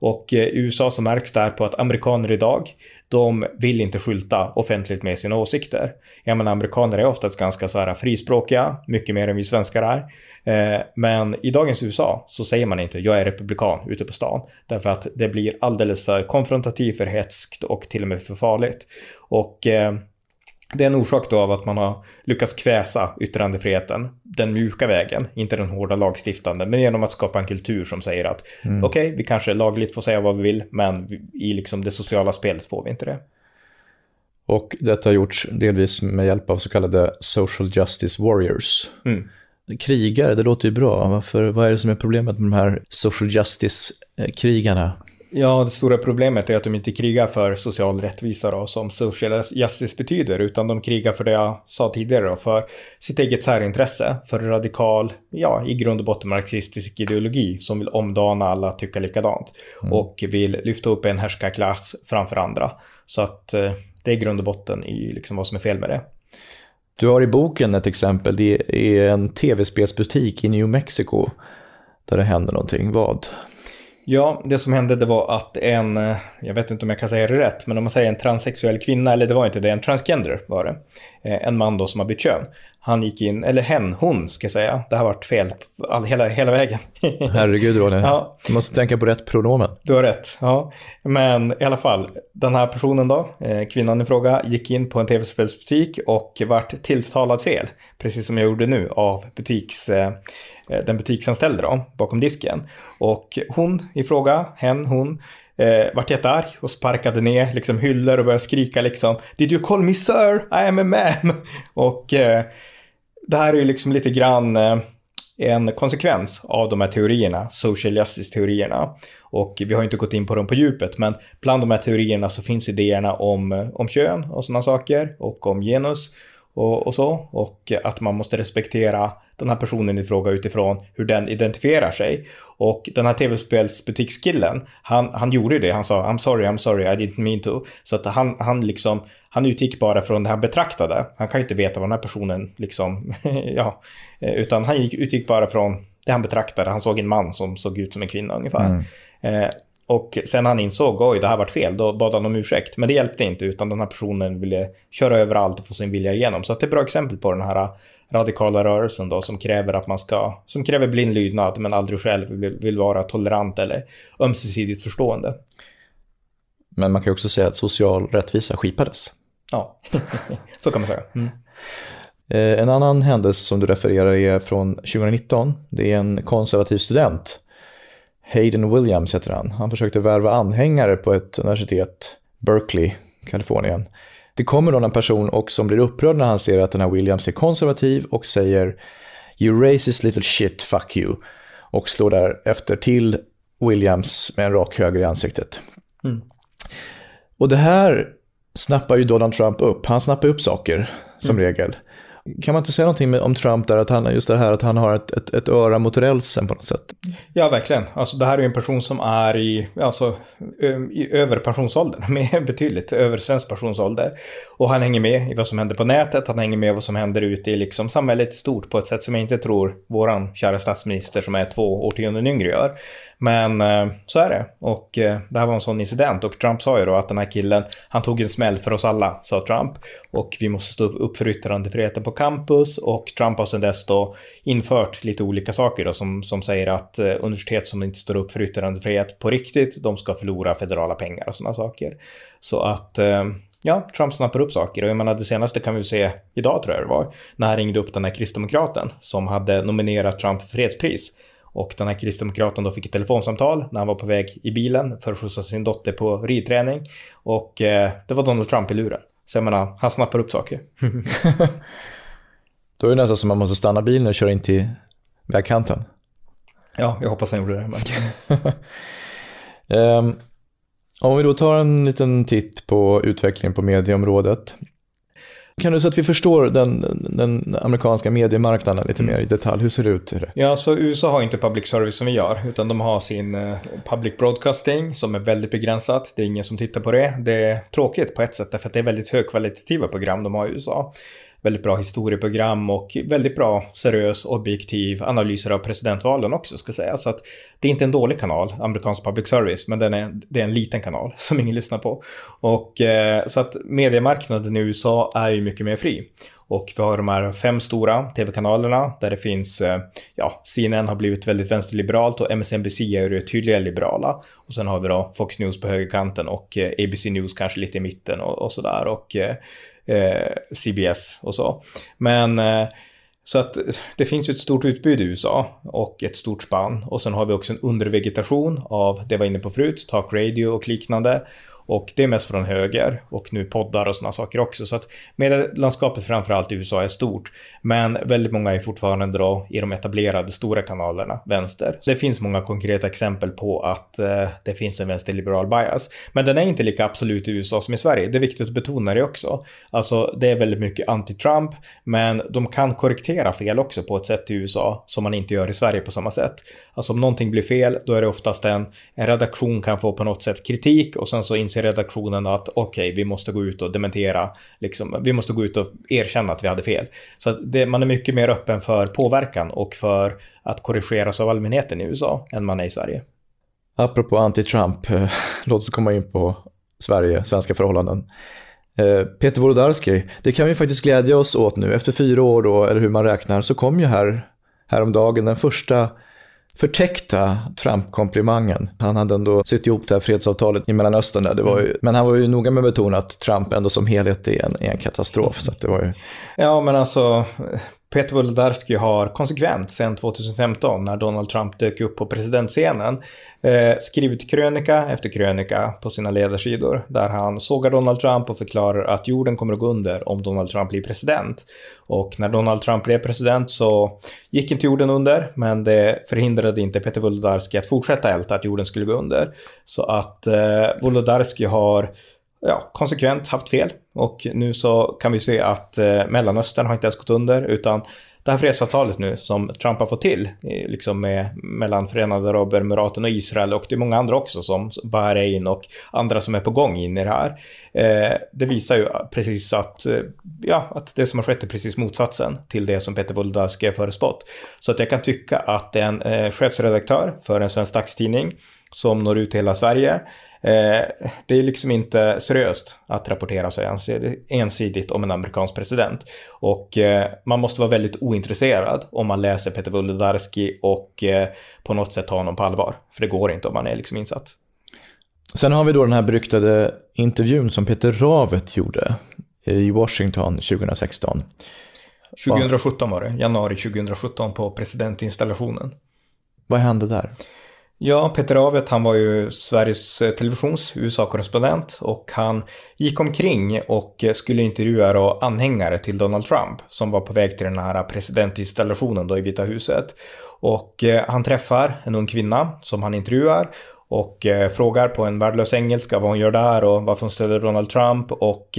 Och i eh, USA så märks det här på att amerikaner idag, de vill inte skylta offentligt med sina åsikter. Jag menar, amerikaner är oftast ganska så här frispråkiga, mycket mer än vi svenskar är. Eh, men i dagens USA så säger man inte “jag är republikan” ute på stan. Därför att det blir alldeles för konfrontativt, för hetskt och till och med för farligt. Och eh, det är en orsak då av att man har lyckats kväsa yttrandefriheten den mjuka vägen, inte den hårda lagstiftande, men genom att skapa en kultur som säger att mm. okej, okay, vi kanske lagligt får säga vad vi vill, men i liksom det sociala spelet får vi inte det. Och detta har gjorts delvis med hjälp av så kallade social justice warriors. Mm. Krigare, det låter ju bra. Varför, vad är det som är problemet med de här social justice-krigarna? Ja, det stora problemet är att de inte krigar för social rättvisa då, som social justice betyder, utan de krigar för det jag sa tidigare då, för sitt eget särintresse, för radikal, ja, i grund och botten marxistisk ideologi som vill omdana alla tycka likadant mm. och vill lyfta upp en härskarklass framför andra. Så att eh, det är grund och botten i liksom vad som är fel med det. Du har i boken ett exempel, det är en tv-spelsbutik i New Mexico där det händer någonting. Vad? Ja, det som hände det var att en, eh, jag vet inte om jag kan säga det rätt, men om man säger en transsexuell kvinna, eller det var inte det, en transgender var det. Eh, en man då som har bytt kön. Han gick in, eller hen, hon ska jag säga. Det har varit fel all, hela, hela vägen. [LAUGHS] Herregud Ronny, ja. du måste tänka på rätt pronomen. Du har rätt, ja. Men i alla fall, den här personen då, eh, kvinnan i fråga, gick in på en tv-spelsbutik och vart tilltalad fel, precis som jag gjorde nu, av butiks Eh, den butiksanställde då, bakom disken. Och hon i fråga, hen, hon, eh, vart jättearg och sparkade ner liksom hyllor och började skrika liksom Did you call me sir? I am a man!”. [LAUGHS] Och eh, det här är ju liksom lite grann eh, en konsekvens av de här teorierna, social justice-teorierna. Och vi har inte gått in på dem på djupet, men bland de här teorierna så finns idéerna om, eh, om kön och sådana saker och om genus och, och så. Och att man måste respektera den här personen i fråga utifrån hur den identifierar sig. Och den här tv-spelsbutikskillen, han, han gjorde det. Han sa I'm sorry, I'm sorry, I didn't mean to. Så att han, han liksom, han utgick bara från det han betraktade. Han kan ju inte veta vad den här personen liksom, [LAUGHS] ja, utan han gick, utgick bara från det han betraktade. Han såg en man som såg ut som en kvinna ungefär. Mm. Eh, och sen han insåg, oj det här vart fel, då bad han om ursäkt. Men det hjälpte inte utan den här personen ville köra över allt och få sin vilja igenom. Så det är ett bra exempel på den här radikala rörelsen då som kräver att man ska, som kräver blind lydnad men aldrig själv vill, vill vara tolerant eller ömsesidigt förstående. Men man kan ju också säga att social rättvisa skipades. Ja, [LAUGHS] så kan man säga. Mm. Eh, en annan händelse som du refererar är från 2019. Det är en konservativ student. Hayden Williams heter han. Han försökte värva anhängare på ett universitet, Berkeley, Kalifornien. Det kommer då en person och som blir upprörd när han ser att den här Williams är konservativ och säger “You racist little shit, fuck you” och slår där efter till Williams med en rak höger i ansiktet. Mm. Och det här snappar ju Donald Trump upp. Han snappar upp saker som mm. regel kan man inte säga någonting om Trump där, att han, just det här att han har ett, ett, ett öra mot rälsen på något sätt? Ja, verkligen. Alltså det här är en person som är i, alltså, i över pensionsåldern, [LAUGHS] betydligt över svensk pensionsålder. Och han hänger med i vad som händer på nätet, han hänger med i vad som händer ute i liksom samhället i stort på ett sätt som jag inte tror våran kära statsminister som är två årtionden yngre gör. Men eh, så är det. Och eh, det här var en sån incident. Och Trump sa ju då att den här killen, han tog en smäll för oss alla, sa Trump. Och vi måste stå upp för yttrandefriheten på campus. Och Trump har sedan dess då infört lite olika saker då som, som säger att eh, universitet som inte står upp för yttrandefrihet på riktigt, de ska förlora federala pengar och sådana saker. Så att ja, Trump snappar upp saker. Och jag menar, det senaste kan vi se idag tror jag det var, när han ringde upp den här kristdemokraten som hade nominerat Trump för fredspris. Och den här kristdemokraten då fick ett telefonsamtal när han var på väg i bilen för att skjutsa sin dotter på ridträning. Och eh, det var Donald Trump i luren. Så jag menar, han snappar upp saker. [LAUGHS] då är det nästan som att man måste stanna bilen och köra in till vägkanten. Ja, jag hoppas han gjorde det. um, [LAUGHS] om vi då tar en liten titt på utvecklingen på medieområdet. Kan du så att vi förstår den, den amerikanska mediemarknaden lite mm. mer i detalj? Hur ser det ut? Ja, så USA har inte public service som vi gör, utan de har sin eh, public broadcasting som är väldigt begränsat. Det är ingen som tittar på det. Det är tråkigt på ett sätt, därför att det är väldigt högkvalitativa program de har i USA väldigt bra historieprogram och väldigt bra, seriös, objektiv analyser av presidentvalen också ska säga. Så att det är inte en dålig kanal, amerikansk public service, men den är, det är en liten kanal [LAUGHS] som ingen lyssnar på. Och eh, så att mediemarknaden i USA är ju mycket mer fri. Och vi har de här fem stora tv-kanalerna där det finns, eh, ja, CNN har blivit väldigt vänsterliberalt och MSNBC är ju tydliga liberala. Och sen har vi då Fox News på högerkanten och eh, ABC News kanske lite i mitten och, och sådär. Och eh, eh, CBS och så. Men eh, så att det finns ju ett stort utbud i USA och ett stort spann och sen har vi också en undervegetation av det jag var inne på förut, talk radio och liknande. Och det är mest från höger och nu poddar och sådana saker också. Så att medielandskapet framförallt i USA är stort. Men väldigt många är fortfarande då i de etablerade stora kanalerna vänster. Så det finns många konkreta exempel på att eh, det finns en vänsterliberal bias. Men den är inte lika absolut i USA som i Sverige. Det är viktigt att betona det också. Alltså det är väldigt mycket anti-Trump, men de kan korrektera fel också på ett sätt i USA som man inte gör i Sverige på samma sätt. Alltså om någonting blir fel, då är det oftast en, en redaktion kan få på något sätt kritik och sen så inser redaktionen att okej, okay, vi måste gå ut och dementera, liksom, vi måste gå ut och erkänna att vi hade fel. Så det, man är mycket mer öppen för påverkan och för att korrigeras av allmänheten i USA än man är i Sverige. Apropå anti-Trump, eh, [LAUGHS] låt oss komma in på Sverige, svenska förhållanden. Eh, Peter Wolodarski, det kan vi faktiskt glädja oss åt nu. Efter fyra år, då, eller hur man räknar, så kom ju här häromdagen den första förtäckta Trump-komplimangen. Han hade ändå sytt ihop det här fredsavtalet i Mellanöstern. Där. Det var ju, mm. men han var ju noga med att betona att Trump ändå som helhet är en, är en katastrof. Så det var ju... Ja, men alltså Peter Wolodarski har konsekvent sedan 2015 när Donald Trump dök upp på presidentscenen eh, skrivit krönika efter krönika på sina ledarsidor där han sågar Donald Trump och förklarar att jorden kommer att gå under om Donald Trump blir president. Och när Donald Trump blev president så gick inte jorden under, men det förhindrade inte Peter Wolodarski att fortsätta älta att jorden skulle gå under. Så att eh, Wolodarski har ja, konsekvent haft fel. Och nu så kan vi se att eh, Mellanöstern har inte ens gått under, utan det här fredsavtalet nu som Trump har fått till, liksom med, mellan Förenade Arabemiraten och Israel och det är många andra också som Bahrain och andra som är på gång in i det här. Eh, det visar ju precis att, eh, ja, att det som har skett är precis motsatsen till det som Peter Wolodarski förespått. Så att jag kan tycka att en eh, chefsredaktör för en svensk dagstidning som når ut till hela Sverige Eh, det är liksom inte seriöst att rapportera så ensidigt om en amerikansk president. Och eh, man måste vara väldigt ointresserad om man läser Peter Wolodarski och eh, på något sätt tar honom på allvar. För det går inte om man är liksom insatt. Sen har vi då den här beryktade intervjun som Peter Ravet gjorde i Washington 2016. 2017 var det, januari 2017 på presidentinstallationen. Vad hände där? Ja, Peter Avet han var ju Sveriges eh, Televisions USA-korrespondent och han gick omkring och eh, skulle intervjua då anhängare till Donald Trump som var på väg till den här presidentinstallationen då i Vita huset. Och eh, han träffar en ung kvinna som han intervjuar och frågar på en värdelös engelska vad hon gör där och varför hon stödjer Donald Trump och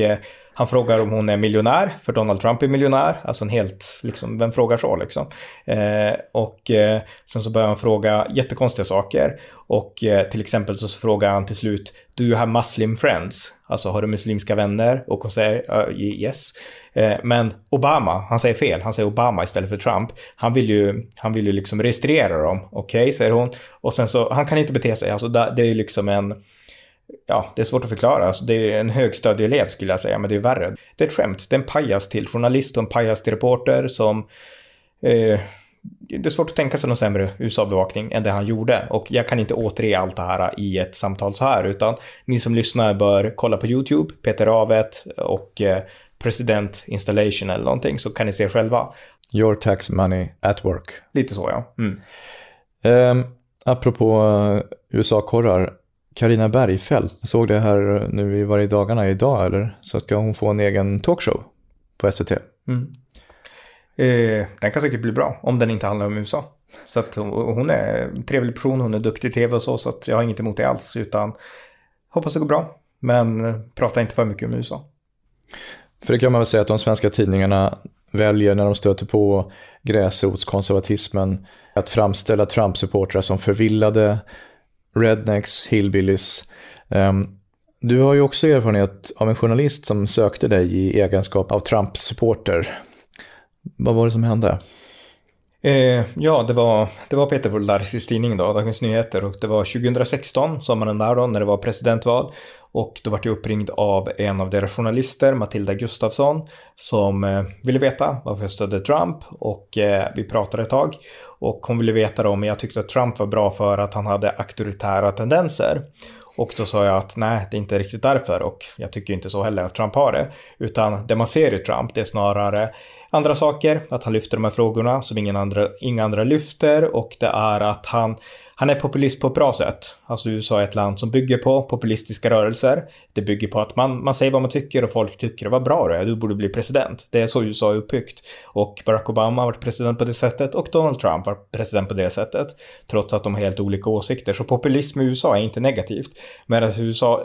han frågar om hon är miljonär, för Donald Trump är miljonär. Alltså en helt, liksom, vem frågar så liksom? Eh, och eh, sen så börjar han fråga jättekonstiga saker. Och eh, till exempel så frågar han till slut, Do you have Muslim friends? Alltså har du muslimska vänner? Och hon säger uh, yes. Eh, men Obama, han säger fel. Han säger Obama istället för Trump. Han vill ju, han vill ju liksom registrera dem. Okej, okay, säger hon. Och sen så, han kan inte bete sig. Alltså det är ju liksom en ja, det är svårt att förklara. Alltså, det är en högstadieelev skulle jag säga, men det är värre. Det är ett skämt. Det är en pajas till journalist och en pajas till reporter som... Eh, det är svårt att tänka sig någon sämre USA-bevakning än det han gjorde. Och jag kan inte återge allt det här i ett samtal så här, utan ni som lyssnar bör kolla på YouTube, Peter Avet och eh, President Installation eller någonting, så kan ni se själva. Your tax money at work. Lite så, ja. Mm. Um, apropå eh, USA-korrar, Karina Bergfeldt, såg det här nu i varje dagarna idag eller? Så ska hon få en egen talkshow på SVT. Mm. Eh, den kan säkert bli bra om den inte handlar om USA. Så att hon är en trevlig person, hon är duktig i tv och så, så att jag har inget emot det alls. Utan hoppas det går bra, men eh, prata inte för mycket om USA. För det kan man väl säga att de svenska tidningarna väljer när de stöter på gräsrotskonservatismen att framställa Trump-supportrar som förvillade, rednecks, hillbillies. Ehm, du har ju också erfarenhet av en journalist som sökte dig i egenskap av Trump-supporter. Vad var det som hände? Eh, ja, det var, det var Peter Wolodarskis tidning då, Dagens Nyheter och det var 2016, sommaren där då, när det var presidentval. Och då vart jag uppringd av en av deras journalister, Matilda Gustafsson, som eh, ville veta varför jag stödde Trump och eh, vi pratade ett tag. Och hon ville veta då om jag tyckte att Trump var bra för att han hade auktoritära tendenser. Och då sa jag att nej, det är inte riktigt därför och jag tycker inte så heller att Trump har det. Utan det man ser i Trump, det är snarare andra saker, att han lyfter de här frågorna som ingen andra, inga andra lyfter och det är att han, han är populist på ett bra sätt. Alltså USA är ett land som bygger på populistiska rörelser. Det bygger på att man, man säger vad man tycker och folk tycker vad bra du är, du borde bli president. Det är så USA är uppbyggt. Och Barack Obama har varit president på det sättet och Donald Trump var president på det sättet. Trots att de har helt olika åsikter. Så populism i USA är inte negativt. Medan,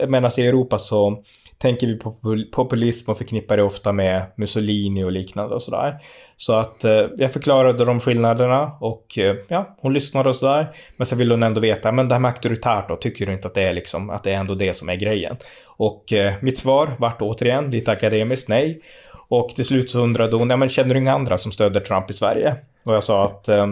medan i Europa så tänker vi på populism och förknippar det ofta med Mussolini och liknande och sådär. Så att eh, jag förklarade de skillnaderna och eh, ja, hon lyssnade och sådär. Men sen ville hon ändå veta, men det här med auktoritärt då, tycker du inte att det är liksom, att det är ändå det som är grejen? Och eh, mitt svar vart återigen lite akademiskt nej. Och till slut så undrade hon, ja men känner du inga andra som stöder Trump i Sverige? Och jag sa att eh,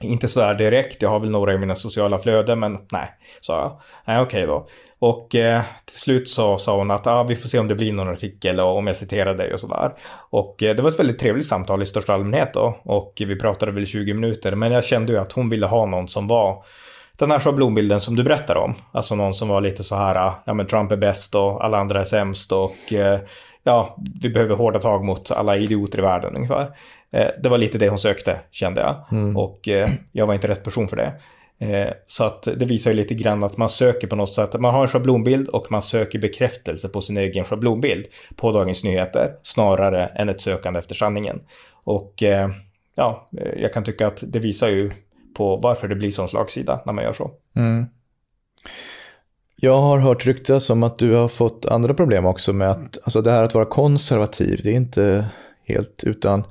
inte sådär direkt, jag har väl några i mina sociala flöden, men nej, sa jag. Nej, okej okay då. Och eh, till slut så sa hon att ah, vi får se om det blir någon artikel och om jag citerar dig och sådär. Och eh, det var ett väldigt trevligt samtal i största allmänhet då. Och vi pratade väl 20 minuter. Men jag kände ju att hon ville ha någon som var den här schablonbilden som du berättar om. Alltså någon som var lite så här, ah, ja men Trump är bäst och alla andra är sämst och eh, ja, vi behöver hårda tag mot alla idioter i världen ungefär. Eh, det var lite det hon sökte kände jag. Mm. Och eh, jag var inte rätt person för det. Eh, så att det visar ju lite grann att man söker på något sätt, man har en schablonbild och man söker bekräftelse på sin egen schablonbild på Dagens Nyheter snarare än ett sökande efter sanningen. Och eh, ja, eh, jag kan tycka att det visar ju på varför det blir sån slagsida när man gör så. Mm. Jag har hört ryktas om att du har fått andra problem också med att, alltså det här att vara konservativ, det är inte helt utan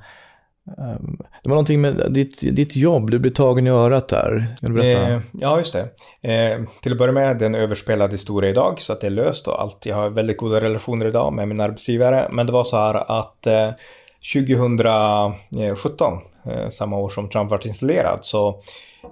Ehm, det var någonting med ditt, ditt jobb, du blev tagen i örat där. Kan du berätta? Eh, ja, just det. Eh, till att börja med, det är en överspelad historia idag, så att det är löst och allt. Jag har väldigt goda relationer idag med min arbetsgivare, men det var så här att eh, 2017, eh, samma år som Trump vart installerad, så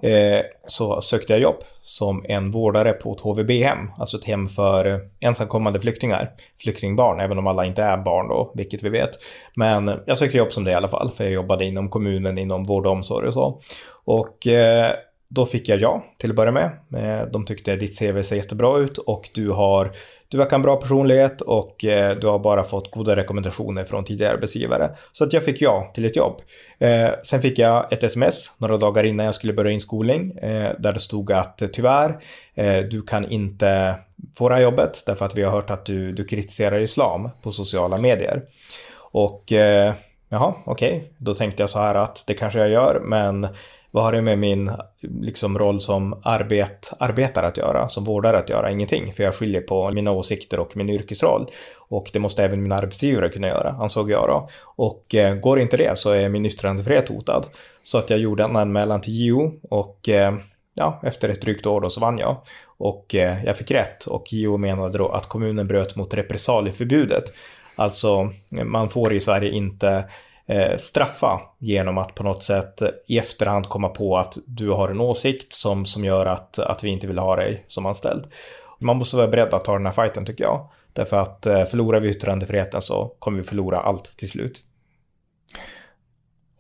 Eh, så sökte jag jobb som en vårdare på ett HVB-hem, alltså ett hem för ensamkommande flyktingar, flyktingbarn, även om alla inte är barn då, vilket vi vet. Men jag sökte jobb som det i alla fall, för jag jobbade inom kommunen, inom vård och omsorg och så. Och eh, då fick jag ja till att börja med. Eh, de tyckte ditt CV ser jättebra ut och du har du verkar en bra personlighet och eh, du har bara fått goda rekommendationer från tidigare arbetsgivare. Så att jag fick ja till ett jobb. Eh, sen fick jag ett sms några dagar innan jag skulle börja inskolning eh, där det stod att tyvärr, du kan inte få det här jobbet därför att vi har hört att du, du kritiserar islam på sociala medier. Och Jaha, okej. Okay. Då tänkte jag så här att det kanske jag gör, men vad har det med min liksom, roll som arbet, arbetare att göra, som vårdare att göra? Ingenting, för jag skiljer på mina åsikter och min yrkesroll. Och det måste även min arbetsgivare kunna göra, ansåg jag då. Och eh, går inte det så är min yttrandefrihet hotad. Så att jag gjorde en anmälan till JO och eh, ja, efter ett drygt år då så vann jag. Och eh, jag fick rätt och JO menade då att kommunen bröt mot repressalieförbudet. Alltså, man får i Sverige inte Eh, straffa genom att på något sätt i efterhand komma på att du har en åsikt som, som gör att, att vi inte vill ha dig som anställd. Man måste vara beredd att ta den här fighten tycker jag. Därför att eh, förlorar vi yttrandefriheten så kommer vi förlora allt till slut.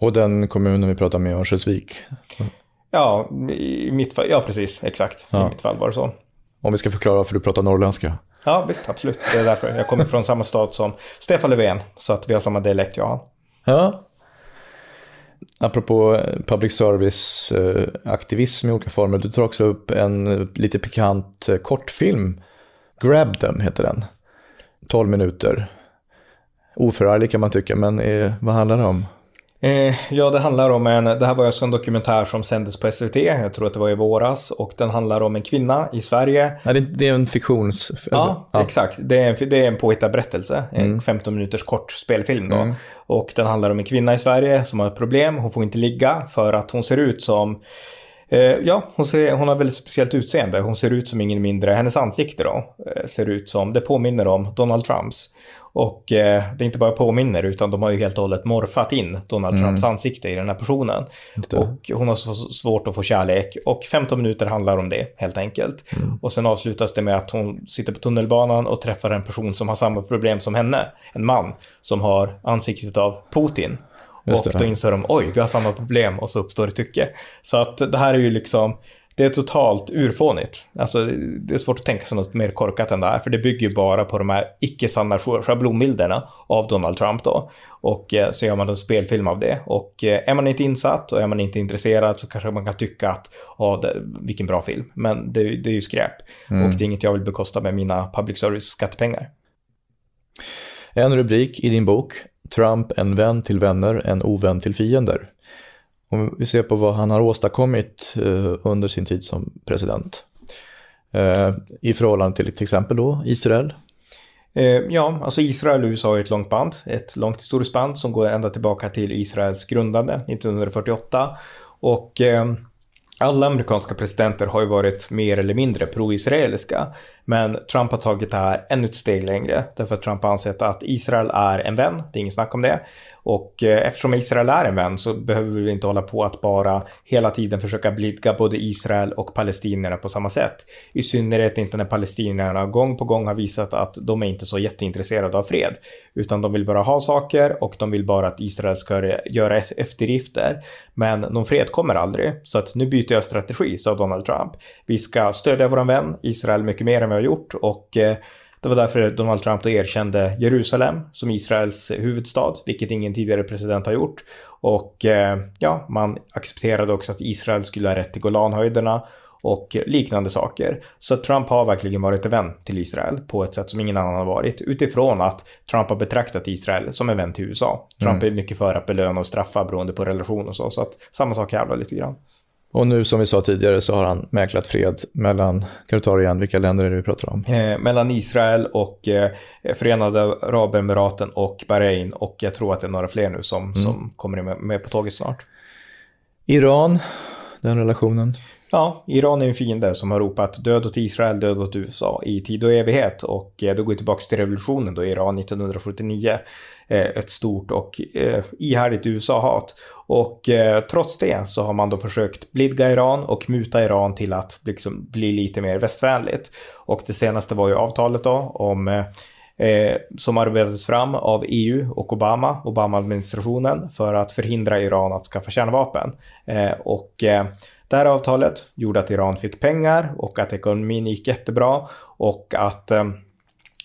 Och den kommunen vi pratar med Örnsköldsvik? Ja, i mitt fall, ja precis, exakt. Ja. I mitt fall var det så. Om vi ska förklara, varför du pratar norrländska. Ja, visst, absolut. Det är därför. Jag kommer från samma stad som Stefan Löfven, så att vi har samma dialekt, ja. Ja. Apropå eh, public service-aktivism eh, i olika former, du tar också upp en eh, lite pikant kortfilm. Grab them heter den. 12 minuter. Oförarglig kan man tycka, men vad handlar det om? Eh, ja, det handlar om en, det här var alltså en dokumentär som sändes på SVT, jag tror att det var i våras, och den handlar om en kvinna i Sverige. Ja, det, är en fiktions... Alltså, ja, ja, exakt. Det är en, det är en påhittad berättelse, en 15 mm. minuters kort spelfilm då. Mm. Och den handlar om en kvinna i Sverige som har ett problem, hon får inte ligga för att hon ser ut som eh, ja, hon, ser, hon har väldigt speciellt utseende. Hon ser ut som ingen mindre, hennes ansikte då, eh, ser ut som, det påminner om Donald Trumps. Och eh, det är inte bara påminner, utan de har ju helt och hållet morfat in Donald mm. Trumps ansikte i den här personen. Och hon har så svårt att få kärlek. Och 15 minuter handlar om det, helt enkelt. Mm. Och sen avslutas det med att hon sitter på tunnelbanan och träffar en person som har samma problem som henne. En man som har ansiktet av Putin. Just och det. då inser de, oj, vi har samma problem och så uppstår det tycke. Så att det här är ju liksom, det är totalt urfånigt. Alltså, det är svårt att tänka sig något mer korkat än det här, för det bygger bara på de här icke-sanna schablonbilderna av Donald Trump då. Och eh, så gör man en spelfilm av det. Och eh, är man inte insatt och är man inte intresserad så kanske man kan tycka att vilken bra film. Men det, det är ju skräp. Mm. Och det är inget jag vill bekosta med mina public service skattepengar. En rubrik i din bok, Trump en vän till vänner, en ovän till fiender. Om vi ser på vad han har åstadkommit eh, under sin tid som president eh, i förhållande till till exempel då Israel. Eh, ja, alltså Israel och USA har ett långt band, ett långt historiskt band som går ända tillbaka till Israels grundande 1948. Och alla amerikanska presidenter har ju varit mer eller mindre pro-israeliska. Men Trump har tagit det här ännu ett steg längre. Därför att Trump har ansett att Israel är en vän, det är inget snack om det. Och eh, eftersom Israel är en vän så behöver vi inte hålla på att bara hela tiden försöka blidka både Israel och palestinierna på samma sätt. I synnerhet inte när palestinierna gång på gång har visat att de är inte så jätteintresserade av fred, utan de vill bara ha saker och de vill bara att Israel ska göra e-, eftergifter. Men någon fred kommer aldrig, så att nu byter jag strategi, sa Donald Trump. Vi ska stödja våran vän Israel mycket mer än vi har gjort och eh, det var därför Donald Trump då erkände Jerusalem som Israels huvudstad, vilket ingen tidigare president har gjort. Och eh, ja, man accepterade också att Israel skulle ha rätt till Golanhöjderna och liknande saker. Så Trump har verkligen varit en vän till Israel på ett sätt som ingen annan har varit utifrån att Trump har betraktat Israel som en vän till USA. Trump mm. är mycket för att belöna och straffa beroende på relation och så, så att samma sak här då lite grann. Och nu som vi sa tidigare så har han mäklat fred mellan, kan du ta det igen, vilka länder är det vi pratar om? Eh, mellan Israel och eh, Förenade Arabemiraten och Bahrain och jag tror att det är några fler nu som, mm. som kommer med, med på tåget snart. Iran, den relationen? Ja, Iran är en fiende som har ropat död åt Israel, död åt USA i tid och evighet och eh, då går vi tillbaka till revolutionen då i Iran 1979. Eh, ett stort och eh, ihärdigt USA-hat. Och eh, trots det så har man då försökt blidga Iran och muta Iran till att liksom bli lite mer västvänligt. Och det senaste var ju avtalet då om eh, eh som arbetades fram av EU och Obama, Obama-administrationen, för att förhindra Iran att skaffa kärnvapen. Eh, och eh, det här avtalet gjorde att Iran fick pengar och att ekonomin gick jättebra och att eh,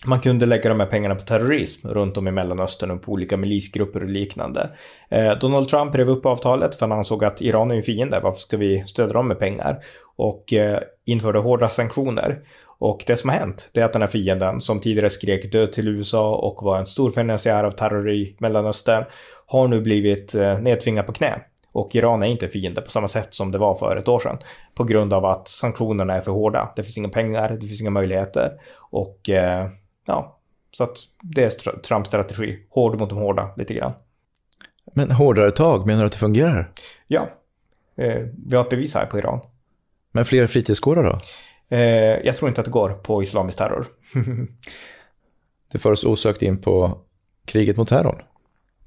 man kunde lägga de här pengarna på terrorism runt om i Mellanöstern och på olika milisgrupper och liknande. Eh, Donald Trump rev upp avtalet för han ansåg att Iran är en fiende, varför ska vi stödja dem med pengar? Och eh, införde hårda sanktioner. Och det som har hänt, det är att den här fienden som tidigare skrek död till USA och var en stor finansiär av terror i Mellanöstern har nu blivit eh, nedtvingad på knä. Och Iran är inte fiende på samma sätt som det var för ett år sedan. På grund av att sanktionerna är för hårda. Det finns inga pengar, det finns inga möjligheter. Och eh, ja, så att det är Trumps strategi. Hård mot de hårda lite grann. Men hårdare tag, menar du att det fungerar? Ja, eh, vi har ett bevis här på Iran. Men fler fritidsgårdar då? Eh, jag tror inte att det går på islamisk terror. [LAUGHS] det för oss osökt in på kriget mot terrorn.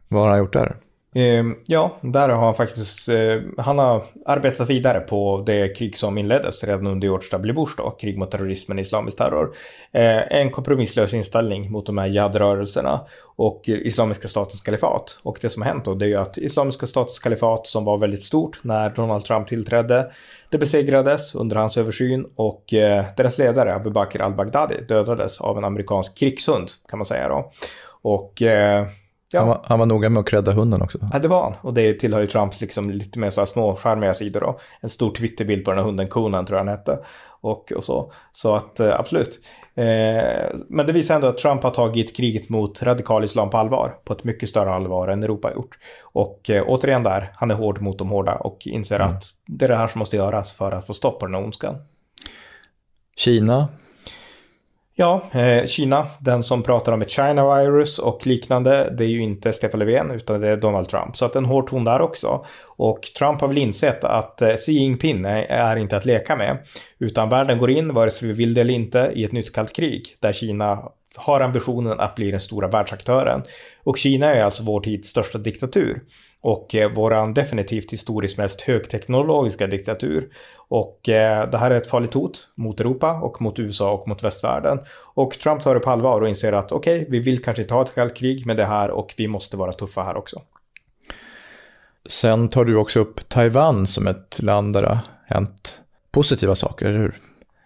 Vad har han gjort där? Ehm, ja, där har han faktiskt, eh, han har arbetat vidare på det krig som inleddes redan under George W. Bush då, krig mot terrorismen, islamisk terror. Eh, en kompromisslös inställning mot de här jihadrörelserna och Islamiska statens kalifat. Och det som har hänt då, det är ju att Islamiska statens kalifat som var väldigt stort när Donald Trump tillträdde, det besegrades under hans översyn och eh, deras ledare Abu Bakr al-Baghdadi dödades av en amerikansk krigshund kan man säga då. Och Ja. Han, var, han var noga med att credda hunden också. Ja, det var han. Och det tillhör ju Trumps liksom lite mer så här små charmiga sidor. Då. En stor Twitterbild på den här hunden, Conan, tror jag han hette. Och, och så. så att eh, absolut. Eh, men det visar ändå att Trump har tagit kriget mot radikal islam på allvar. På ett mycket större allvar än Europa har gjort. Och eh, återigen där, han är hård mot de hårda och inser mm. att det är det här som måste göras för att få stopp på den här ondskan. Kina Ja, eh, Kina, den som pratar om ett China virus och liknande, det är ju inte Stefan Löfven utan det är Donald Trump. Så att en hård ton där också. Och Trump har väl insett att eh, Xi Jinping är, är inte att leka med. Utan världen går in, vare sig vi vill det eller inte, i ett nytt kallt krig där Kina har ambitionen att bli den stora världsaktören. Och Kina är alltså vår tids största diktatur och eh, våran definitivt historiskt mest högteknologiska diktatur. Och eh, det här är ett farligt hot mot Europa och mot USA och mot västvärlden. Och Trump tar det på allvar och inser att okej, okay, vi vill kanske inte ha ett kallt krig med det här och vi måste vara tuffa här också. Sen tar du också upp Taiwan som ett land där det har hänt positiva saker, eller hur?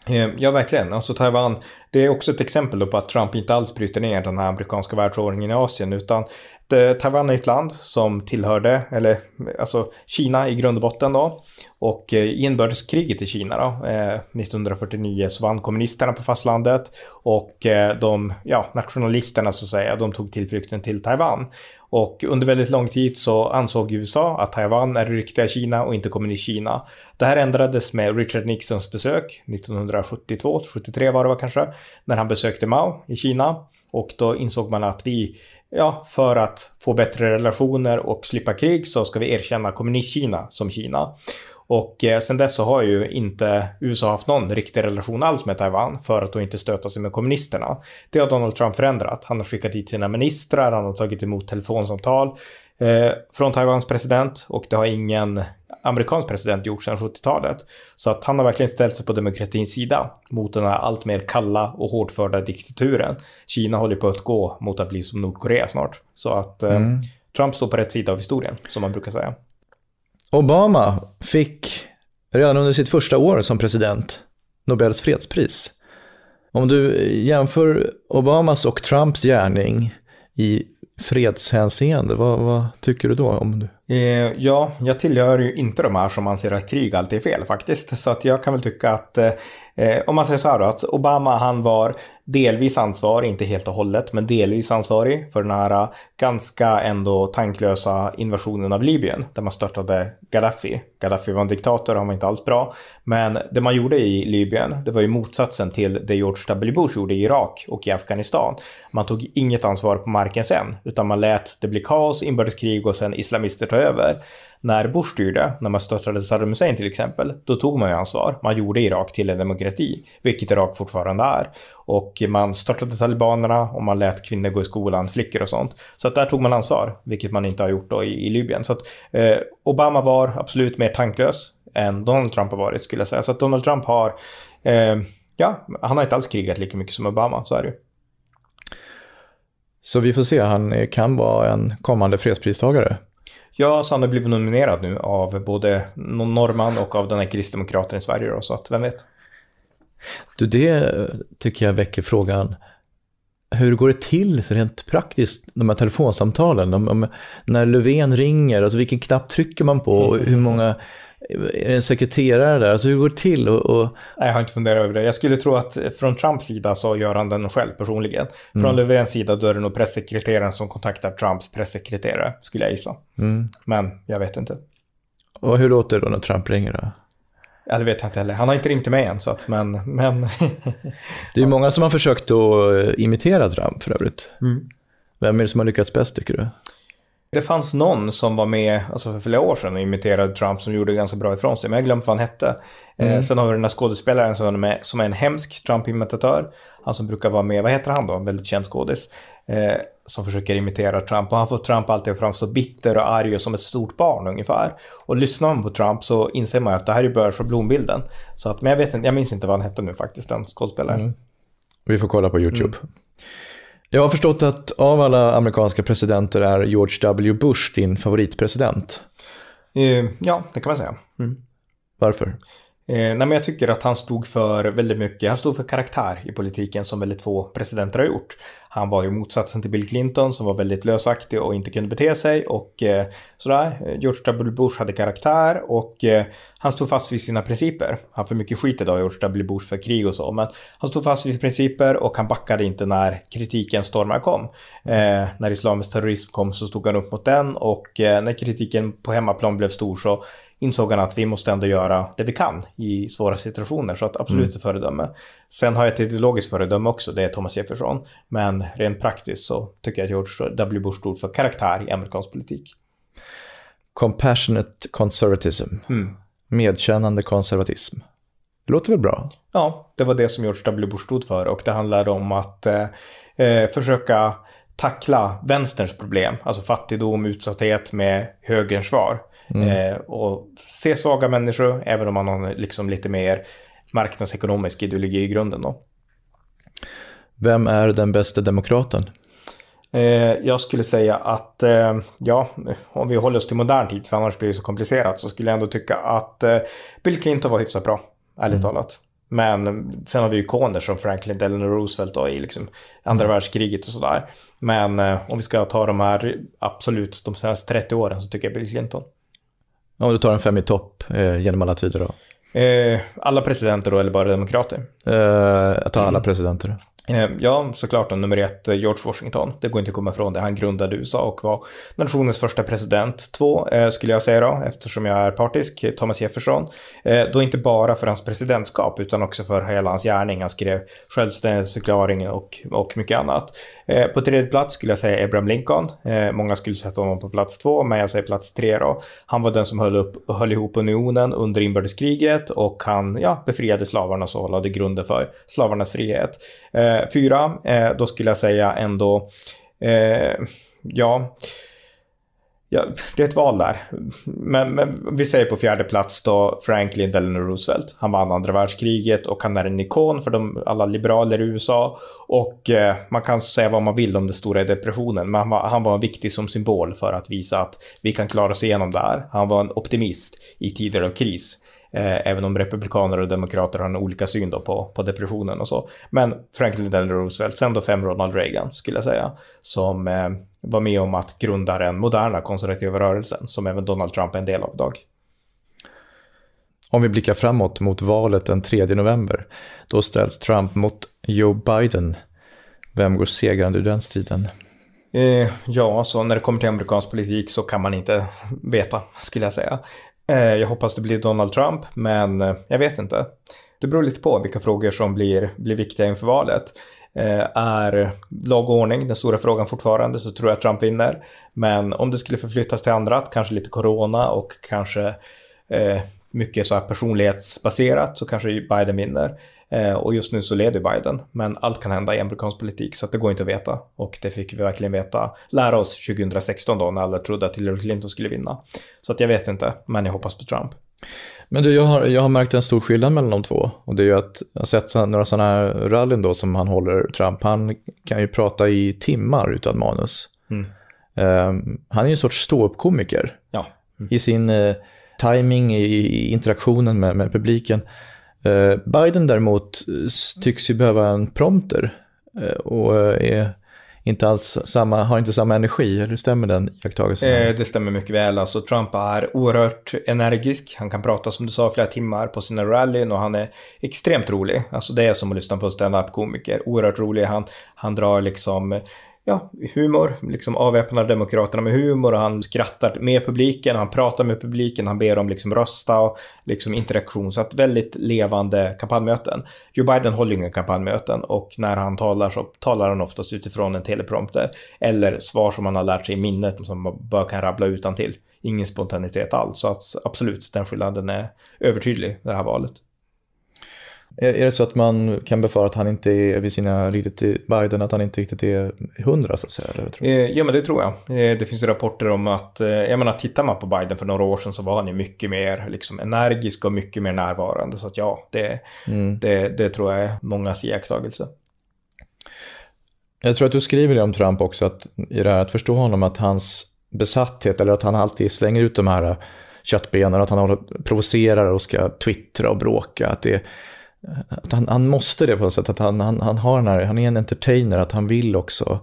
Ehm, ja, verkligen. Alltså Taiwan, det är också ett exempel på att Trump inte alls bryter ner den här amerikanska världsordningen i Asien, utan det, Taiwan är ett land som tillhörde, eller alltså Kina i grund och botten då. Och i eh, inbördeskriget i Kina då, eh, 1949 så vann kommunisterna på fastlandet och eh, de, ja, nationalisterna så att säga, de tog tillflykten till Taiwan. Och under väldigt lång tid så ansåg USA att Taiwan är det riktiga Kina och inte kommunist-Kina. Det här ändrades med Richard Nixons besök 1972, 73 var det var kanske, när han besökte Mao i Kina. Och då insåg man att vi, ja, för att få bättre relationer och slippa krig så ska vi erkänna Kommunistkina som Kina. Och eh, sen dess så har ju inte USA haft någon riktig relation alls med Taiwan för att då inte stöta sig med kommunisterna. Det har Donald Trump förändrat. Han har skickat hit sina ministrar, han har tagit emot telefonsamtal eh, från Taiwans president och det har ingen amerikansk president gjort sedan 70-talet. Så att han har verkligen ställt sig på demokratins sida mot den här allt mer kalla och hårdförda diktaturen. Kina håller på att gå mot att bli som Nordkorea snart. Så att eh, mm. Trump står på rätt sida av historien, som man brukar säga. Obama fick redan under sitt första år som president Nobels fredspris. Om du jämför Obamas och Trumps gärning i fredshänseende, vad, vad tycker du då? Om du... Eh, ja, jag tillhör ju inte de här som anser att krig alltid är fel faktiskt. Så att jag kan väl tycka att, eh, eh om man säger så här då, att Obama han var delvis ansvarig, inte helt och hållet, men delvis ansvarig för den här eh, ganska ändå tanklösa invasionen av Libyen där man störtade Gaddafi. Gaddafi var en diktator, han var inte alls bra. Men det man gjorde i Libyen, det var ju motsatsen till det George W. Bush gjorde i Irak och i Afghanistan. Man tog inget ansvar på marken sen, utan man lät det bli kaos, inbördeskrig och sen islamister ta över. När Bush styrde, när man störtade Saddam Hussein till exempel, då tog man ju ansvar. Man gjorde Irak till en demokrati, vilket Irak fortfarande är. Och man störtade talibanerna och man lät kvinnor gå i skolan, flickor och sånt. Så att där tog man ansvar, vilket man inte har gjort då i, i Libyen. Så att eh, Obama var absolut mer tanklös än Donald Trump har varit skulle jag säga. Så att Donald Trump har, eh, ja, han har inte alls krigat lika mycket som Obama, så är det ju. Så vi får se, han kan vara en kommande fredspristagare. Jag så han blivit nominerad nu av både norrman och av den här kristdemokraten i Sverige då, så att vem vet. Du, det eh, tycker jag väcker frågan. Hur går det till så rent praktiskt, de här telefonsamtalen? De, de, när Löfven ringer, alltså vilken knapp trycker man på? Och hur många är det en sekreterare där? Alltså hur går det till? Och, och... Nej, jag har inte funderat över det. Jag skulle tro att från Trumps sida så gör han den själv personligen. Från mm. Löfvens sida då är det nog pressekreteraren som kontaktar Trumps pressekreterare, skulle jag gissa. Mm. Men jag vet inte. Och hur låter det då när Trump ringer då? Ja, det vet jag inte heller. Han har inte ringt till mig än, så att, men... men... [LAUGHS] det är ju många som har försökt att eh, imitera Trump för övrigt. Mm. Vem är det som har lyckats bäst, tycker du? Det fanns någon som var med alltså för flera år sedan och imiterade Trump som gjorde ganska bra ifrån sig, men jag glömde vad han hette. Eh, mm. sen har vi den här skådespelaren som är, som är en hemsk Trump-imitatör. Han som brukar vara med, vad heter han då, en väldigt känd skådis. Eh, som försöker imitera Trump och han får Trump alltid att framstå bitter och arg och som ett stort barn ungefär. Och lyssnar man på Trump så inser man att det här är början från blombilden. Så att, men jag, vet jag minns inte vad han hette nu faktiskt, den skådespelaren. Mm. Vi får kolla på YouTube. Mm. Jag har förstått att av alla amerikanska presidenter är George W. Bush din favoritpresident. Eh, ja, det kan man säga. Mm. Varför? Eh, nej, jag tycker att han stod för väldigt mycket, han stod för karaktär i politiken som väldigt få presidenter har gjort. Han var ju motsatsen till Bill Clinton som var väldigt lösaktig och inte kunde bete sig och eh, sådär. Eh, George W Bush hade karaktär och eh, han stod fast vid sina principer. Han får mycket skit idag, George W Bush, för krig och så, men han stod fast vid principer och han backade inte när kritiken stormar kom. Eh, när islamisk terrorism kom så stod han upp mot den och eh, när kritiken på hemmaplan blev stor så insåg han att vi måste ändå göra det vi kan i svåra situationer. Så att absolut mm. ett föredöme. Sen har jag ett ideologiskt föredöme också, det är Thomas Jefferson. Men rent praktiskt så tycker jag att George W. Bush stod för karaktär i amerikansk politik. Compassionate conservatism. Mm. Medkännande konservatism. Det låter väl bra? Ja, det var det som George W. Bush stod för och det handlade om att eh, eh, försöka tackla vänsterns problem, alltså fattigdom, utsatthet med högerns svar. Mm. Eh, och se svaga människor, även om man har liksom lite mer marknadsekonomisk ideologi i grunden. Då. Vem är den bästa demokraten? Eh, jag skulle säga att, eh, ja, om vi håller oss till modern tid, för annars blir det så komplicerat, så skulle jag ändå tycka att eh, Bill Clinton var hyfsat bra, ärligt mm. talat. Men sen har vi ikoner som Franklin Delano Roosevelt då, i liksom andra mm. världskriget och sådär. Men eh, om vi ska ta de här absolut de senaste 30 åren så tycker jag Bill Clinton om du tar en fem i topp eh, genom alla tider då? Eh, alla presidenter då, eller bara demokrater? Eh, jag tar alla presidenter. Eh, ja, såklart nummer ett, eh, George Washington. Det går inte att komma ifrån det. Han grundade USA och var nationens första president. Två, eh, skulle jag säga då, eftersom jag är partisk, Thomas Jefferson. Eh, då inte bara för hans presidentskap utan också för hela hans gärning. Han skrev självständighetsförklaring och, och mycket annat. Eh, på tredje plats skulle jag säga Abraham Lincoln. Eh, många skulle sätta honom på plats två, men jag säger plats tre då. Han var den som höll, upp, höll ihop unionen under inbördeskriget och han ja, befriade slavarna och lade grunden för slavarnas frihet. Eh, fyra, eh, då skulle jag säga ändå, eh, ja, ja, det är ett val där. Men, men, vi säger på fjärde plats då Franklin Delano Roosevelt. Han vann andra världskriget och han är en ikon för de, alla liberaler i USA. Och eh, man kan säga vad man vill om den stora depressionen, men han var, han var viktig som symbol för att visa att vi kan klara oss igenom det här. Han var en optimist i tider av kris. Eh, även om republikaner och demokrater har en olika syn då på, på depressionen och så. Men Franklin Delano Roosevelt, sen då fem Ronald Reagan skulle jag säga, som eh, var med om att grunda den moderna konservativa rörelsen som även Donald Trump är en del av idag. Om vi blickar framåt mot valet den 3 november, då ställs Trump mot Joe Biden. Vem går segrande ur den striden? Eh, ja, så alltså, när det kommer till amerikansk politik så kan man inte veta, skulle jag säga. Eh, jag hoppas det blir Donald Trump, men eh, jag vet inte. Det beror lite på vilka frågor som blir, blir viktiga inför valet. Eh, är lag och ordning den stora frågan fortfarande så tror jag Trump vinner. Men om det skulle förflyttas till andra, kanske lite corona och kanske eh, mycket så här personlighetsbaserat så kanske Biden vinner. Eh, och just nu så leder Biden, men allt kan hända i amerikansk politik så att det går inte att veta. Och det fick vi verkligen veta, lära oss 2016 då när alla trodde att Hillary Clinton skulle vinna. Så att jag vet inte, men jag hoppas på Trump. Men du, jag har, jag har märkt en stor skillnad mellan de två. Och det är ju att jag har sett några sådana här rallyn då som han håller, Trump, han kan ju prata i timmar utan manus. Mm. Um, han är ju en sorts ståuppkomiker. Ja. Mm. I sin uh, timing, i, i interaktionen med, med publiken. Eh, Biden däremot eh, tycks ju behöva en prompter eh, och är inte alls samma, har inte samma energi, eller stämmer den iakttagelsen? det stämmer mycket väl. Alltså, Trump är oerhört energisk. Han kan prata, som du sa, flera timmar på sina rallyn och han är extremt rolig. Alltså, det är som att lyssna på en stand komiker Oerhört rolig. Han, han drar liksom ja, humor, liksom avväpnar demokraterna med humor och han skrattar med publiken, han pratar med publiken, han ber dem liksom rösta och liksom interaktion. Så att väldigt levande kampanjmöten. Joe Biden håller inga kampanjmöten och när han talar så talar han oftast utifrån en teleprompter eller svar som han har lärt sig i minnet som man bara kan rabbla utan till. Ingen spontanitet alls, så att absolut, den skillnaden är övertydlig det här valet. Är det så att man kan befara att han inte är vid sina riktigt, eh, Biden, att han inte riktigt är hundra så att säga? Eller, tror eh, Ja men det tror jag. Eh, det finns ju rapporter om att, jag menar tittar man på Biden för några år sedan så var han ju mycket mer liksom, energisk och mycket mer närvarande. Så att ja, det, mm. det, det tror jag är mångas iakttagelse. Jag tror att du skriver det om Trump också, att, i det här att förstå honom, att hans besatthet, eller att han alltid slänger ut de här köttbenen, att han provocerar och ska twittra och bråka. Att det, är att han, han måste det på något sätt, att han, han, han, har den här, han är en entertainer, att han vill också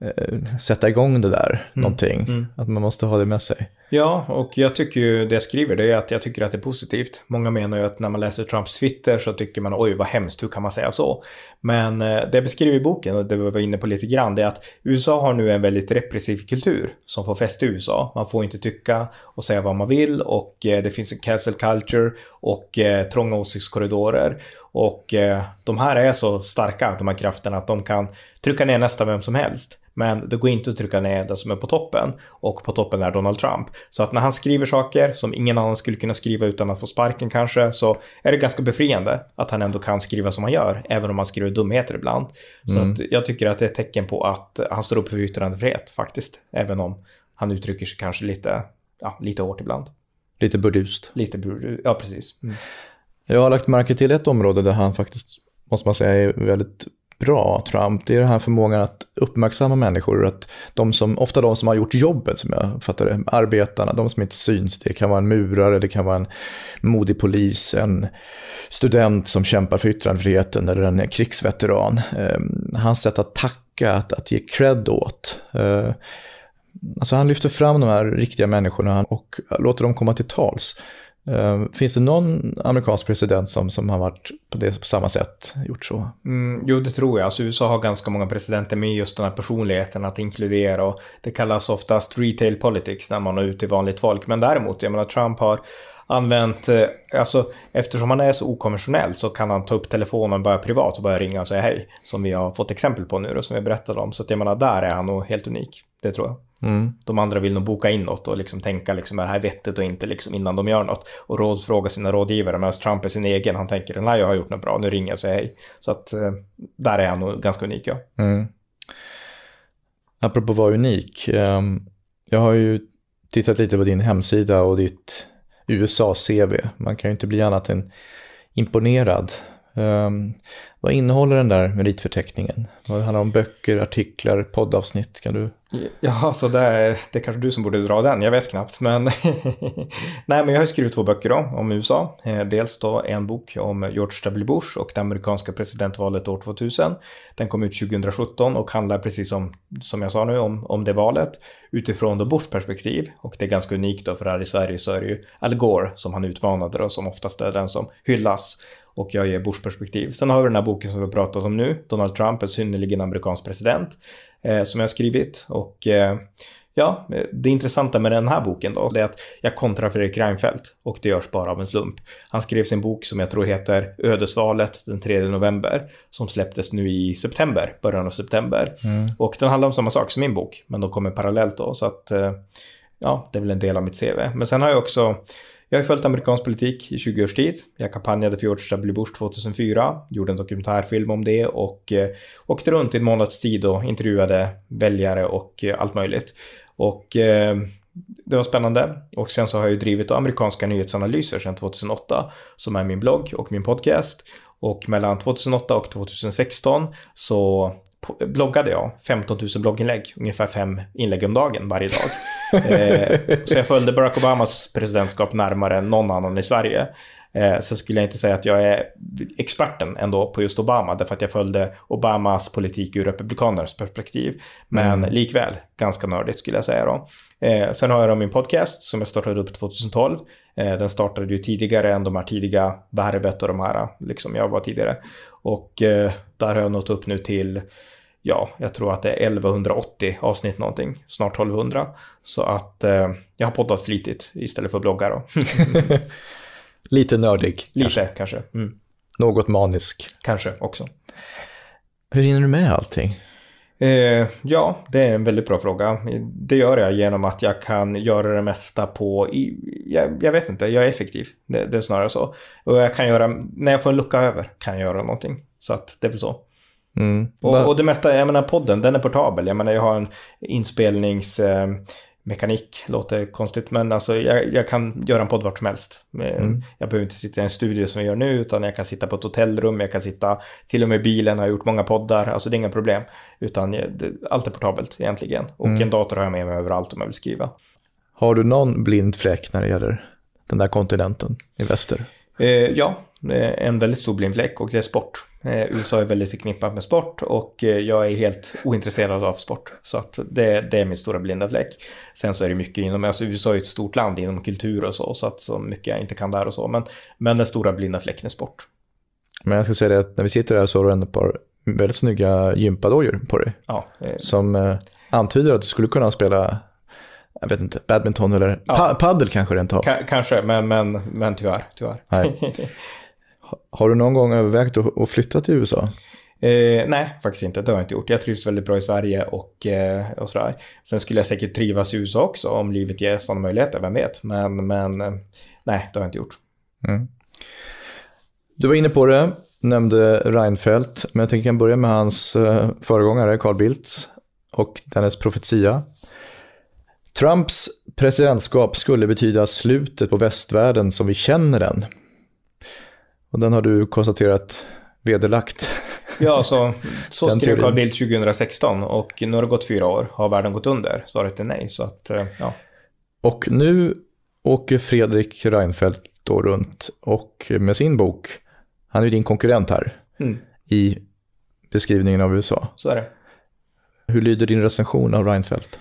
eh, sätta igång det där mm. någonting. Mm. Att man måste ha det med sig. Ja, och jag tycker ju det jag skriver, det är att jag tycker att det är positivt. Många menar ju att när man läser Trumps Twitter så tycker man oj vad hemskt, hur kan man säga så? Men eh, det jag beskriver i boken och det vi var inne på lite grann, det är att USA har nu en väldigt repressiv kultur som får fäste i USA. Man får inte tycka och säga vad man vill och eh, det finns en cancel culture och eh, trånga åsiktskorridorer. Och de här är så starka, de här krafterna, att de kan trycka ner nästan vem som helst. Men det går inte att trycka ner den som är på toppen och på toppen är Donald Trump. Så att när han skriver saker som ingen annan skulle kunna skriva utan att få sparken kanske, så är det ganska befriande att han ändå kan skriva som han gör, även om han skriver dumheter ibland. Så mm. att jag tycker att det är ett tecken på att han står upp för yttrandefrihet faktiskt, även om han uttrycker sig kanske lite, ja, lite hårt ibland. Lite burdust. Lite burdust, ja precis. Mm. Jag har lagt märke till ett område där han faktiskt, måste man säga, är väldigt bra, Trump, det är den här förmågan att uppmärksamma människor. Att de som, ofta de som har gjort jobbet, som jag fattar det, arbetarna, de som inte syns. Det kan vara en murare, det kan vara en modig polis, en student som kämpar för yttrandefriheten eller en krigsveteran. Eh, hans sätt att tacka, att, att ge cred åt. Eh, alltså han lyfter fram de här riktiga människorna och låter dem komma till tals. Um, finns det någon amerikansk president som, som har varit på, det, på samma sätt, gjort så? Mm, jo, det tror jag. Alltså, USA har ganska många presidenter med just den här personligheten att inkludera och det kallas oftast retail politics när man är ute i vanligt folk. Men däremot, jag menar Trump har använt, eh, alltså eftersom han är så okonventionell så kan han ta upp telefonen bara privat och börja ringa och säga hej. Som vi har fått exempel på nu och som vi berättade om. Så att jag menar, där är han nog helt unik. Det tror jag. Mm. De andra vill nog boka in något och liksom tänka liksom, är det här vettigt och inte liksom, innan de gör något. Och råd sina rådgivare, medan Trump är sin egen. Han tänker den här jag har gjort något bra, nu ringer jag och säger hej. Så att eh, där är han nog ganska unik. Ja. Mm. Apropå att vara unik, ehm, jag har ju tittat lite på din hemsida och ditt USA-CV. Man kan ju inte bli annat än imponerad Um, vad innehåller den där meritförteckningen? Vad handlar om böcker, artiklar, poddavsnitt? Kan du? Ja, så det är, det är kanske du som borde dra den, jag vet knappt. Men, [LAUGHS] Nej, men jag har skrivit två böcker om, om USA. Eh, dels då en bok om George W. Bush och det amerikanska presidentvalet år 2000. Den kom ut 2017 och handlar precis som, som jag sa nu om, om det valet utifrån då Bushs perspektiv. Och det är ganska unikt då för här i Sverige så är det ju Al Gore som han utmanade och som oftast är den som hyllas och jag ger Bush perspektiv. Sen har vi den här boken som vi har pratat om nu, Donald Trump, en synnerligen amerikansk president, eh, som jag har skrivit. Och eh, ja, det intressanta med den här boken då, det är att jag kontrar Fredrik Reinfeldt och det görs bara av en slump. Han skrev sin bok som jag tror heter Ödesvalet den 3 november, som släpptes nu i september, början av september. Mm. Och den handlar om samma sak som min bok, men de kommer parallellt då, så att eh, ja, det är väl en del av mitt CV. Men sen har jag också jag har följt amerikansk politik i 20 års tid. Jag kampanjade för George W. Bush 2004, gjorde en dokumentärfilm om det och eh, åkte runt i en månads tid och intervjuade väljare och eh, allt möjligt. Och eh, det var spännande. Och sen så har jag ju drivit amerikanska nyhetsanalyser sedan 2008 som är min blogg och min podcast. Och mellan 2008 och 2016 så bloggade jag 15 000 blogginlägg, ungefär fem inlägg om dagen varje dag. [LAUGHS] eh, så jag följde Barack Obamas presidentskap närmare än någon annan i Sverige. Eh, sen skulle jag inte säga att jag är experten ändå på just Obama, därför att jag följde Obamas politik ur republikanernas perspektiv. Men mm. likväl ganska nördigt skulle jag säga då. Eh, sen har jag då min podcast som jag startade upp 2012. Eh, den startade ju tidigare än de här tidiga Värvet och de här, liksom jag var tidigare. Och eh, där har jag nått upp nu till ja, jag tror att det är 1180 avsnitt någonting, snart 1200. Så att eh, jag har poddat flitigt istället för bloggar då. [LAUGHS] Lite nördig. Lite kanske. kanske. Mm. Något manisk. Kanske också. Hur hinner du med allting? Eh, ja, det är en väldigt bra fråga. Det gör jag genom att jag kan göra det mesta på, i, jag, jag, vet inte, jag är effektiv. Det, det, är snarare så. Och jag kan göra, när jag får en lucka över kan jag göra någonting. Så att det är väl så. Mm. Och, och, det mesta, jag menar podden, den är portabel. Jag menar jag har en inspelningsmekanik, eh, låter konstigt, men alltså jag, jag, kan göra en podd vart som helst. Eh, mm. Jag behöver inte sitta i en studio som jag gör nu, utan jag kan sitta på ett hotellrum, jag kan sitta till och med i bilen, jag har gjort många poddar, alltså det är inga problem. Utan eh, det, allt är portabelt egentligen. Och mm. en dator har jag med mig överallt om jag vill skriva. Har du någon blind fläck när det gäller den där kontinenten i väster? Eh, ja, Eh, en väldigt stor blind fläck och det är sport. Eh, USA är väldigt förknippat med sport och eh, jag är helt ointresserad av sport. Så att det, det är min stora blinda fläck. Sen så är det mycket inom, alltså USA är ett stort land inom kultur och så, så att så mycket jag inte kan där och så. Men, men den stora blinda fläcken är sport. Men jag ska säga det att när vi sitter här så har du ändå ett par väldigt snygga gympadojor på dig. Ja, som antyder att du skulle kunna spela jag vet inte, badminton eller ja. Pa paddel kanske rent av. K kanske, men, men, men tyvärr. tyvärr. Nej. [LAUGHS] Har du någon gång övervägt att flytta till USA? Eh, nej, faktiskt inte. Det har jag inte gjort. Jag trivs väldigt bra i Sverige och, eh, och sådär. Sen skulle jag säkert trivas i USA också om livet ger sådana möjligheter, vem vet. Men, men eh, nej, det har jag inte gjort. Mm. Du var inne på det, nämnde Reinfeldt, men jag tänker jag börja med hans eh, föregångare Carl Bildt och dennes profetia. Trumps presidentskap skulle betyda slutet på västvärlden som vi känner den. Och den har du konstaterat vederlagt. Ja, så, så [LAUGHS] skrev Carl Bildt 2016 och nu har det gått fyra år. Har världen gått under? Svaret är nej. Så att, eh, ja. Och nu åker Fredrik Reinfeldt då runt och med sin bok, han är ju din konkurrent här, mm. i beskrivningen av USA. Så är det. Hur lyder din recension av Reinfeldt?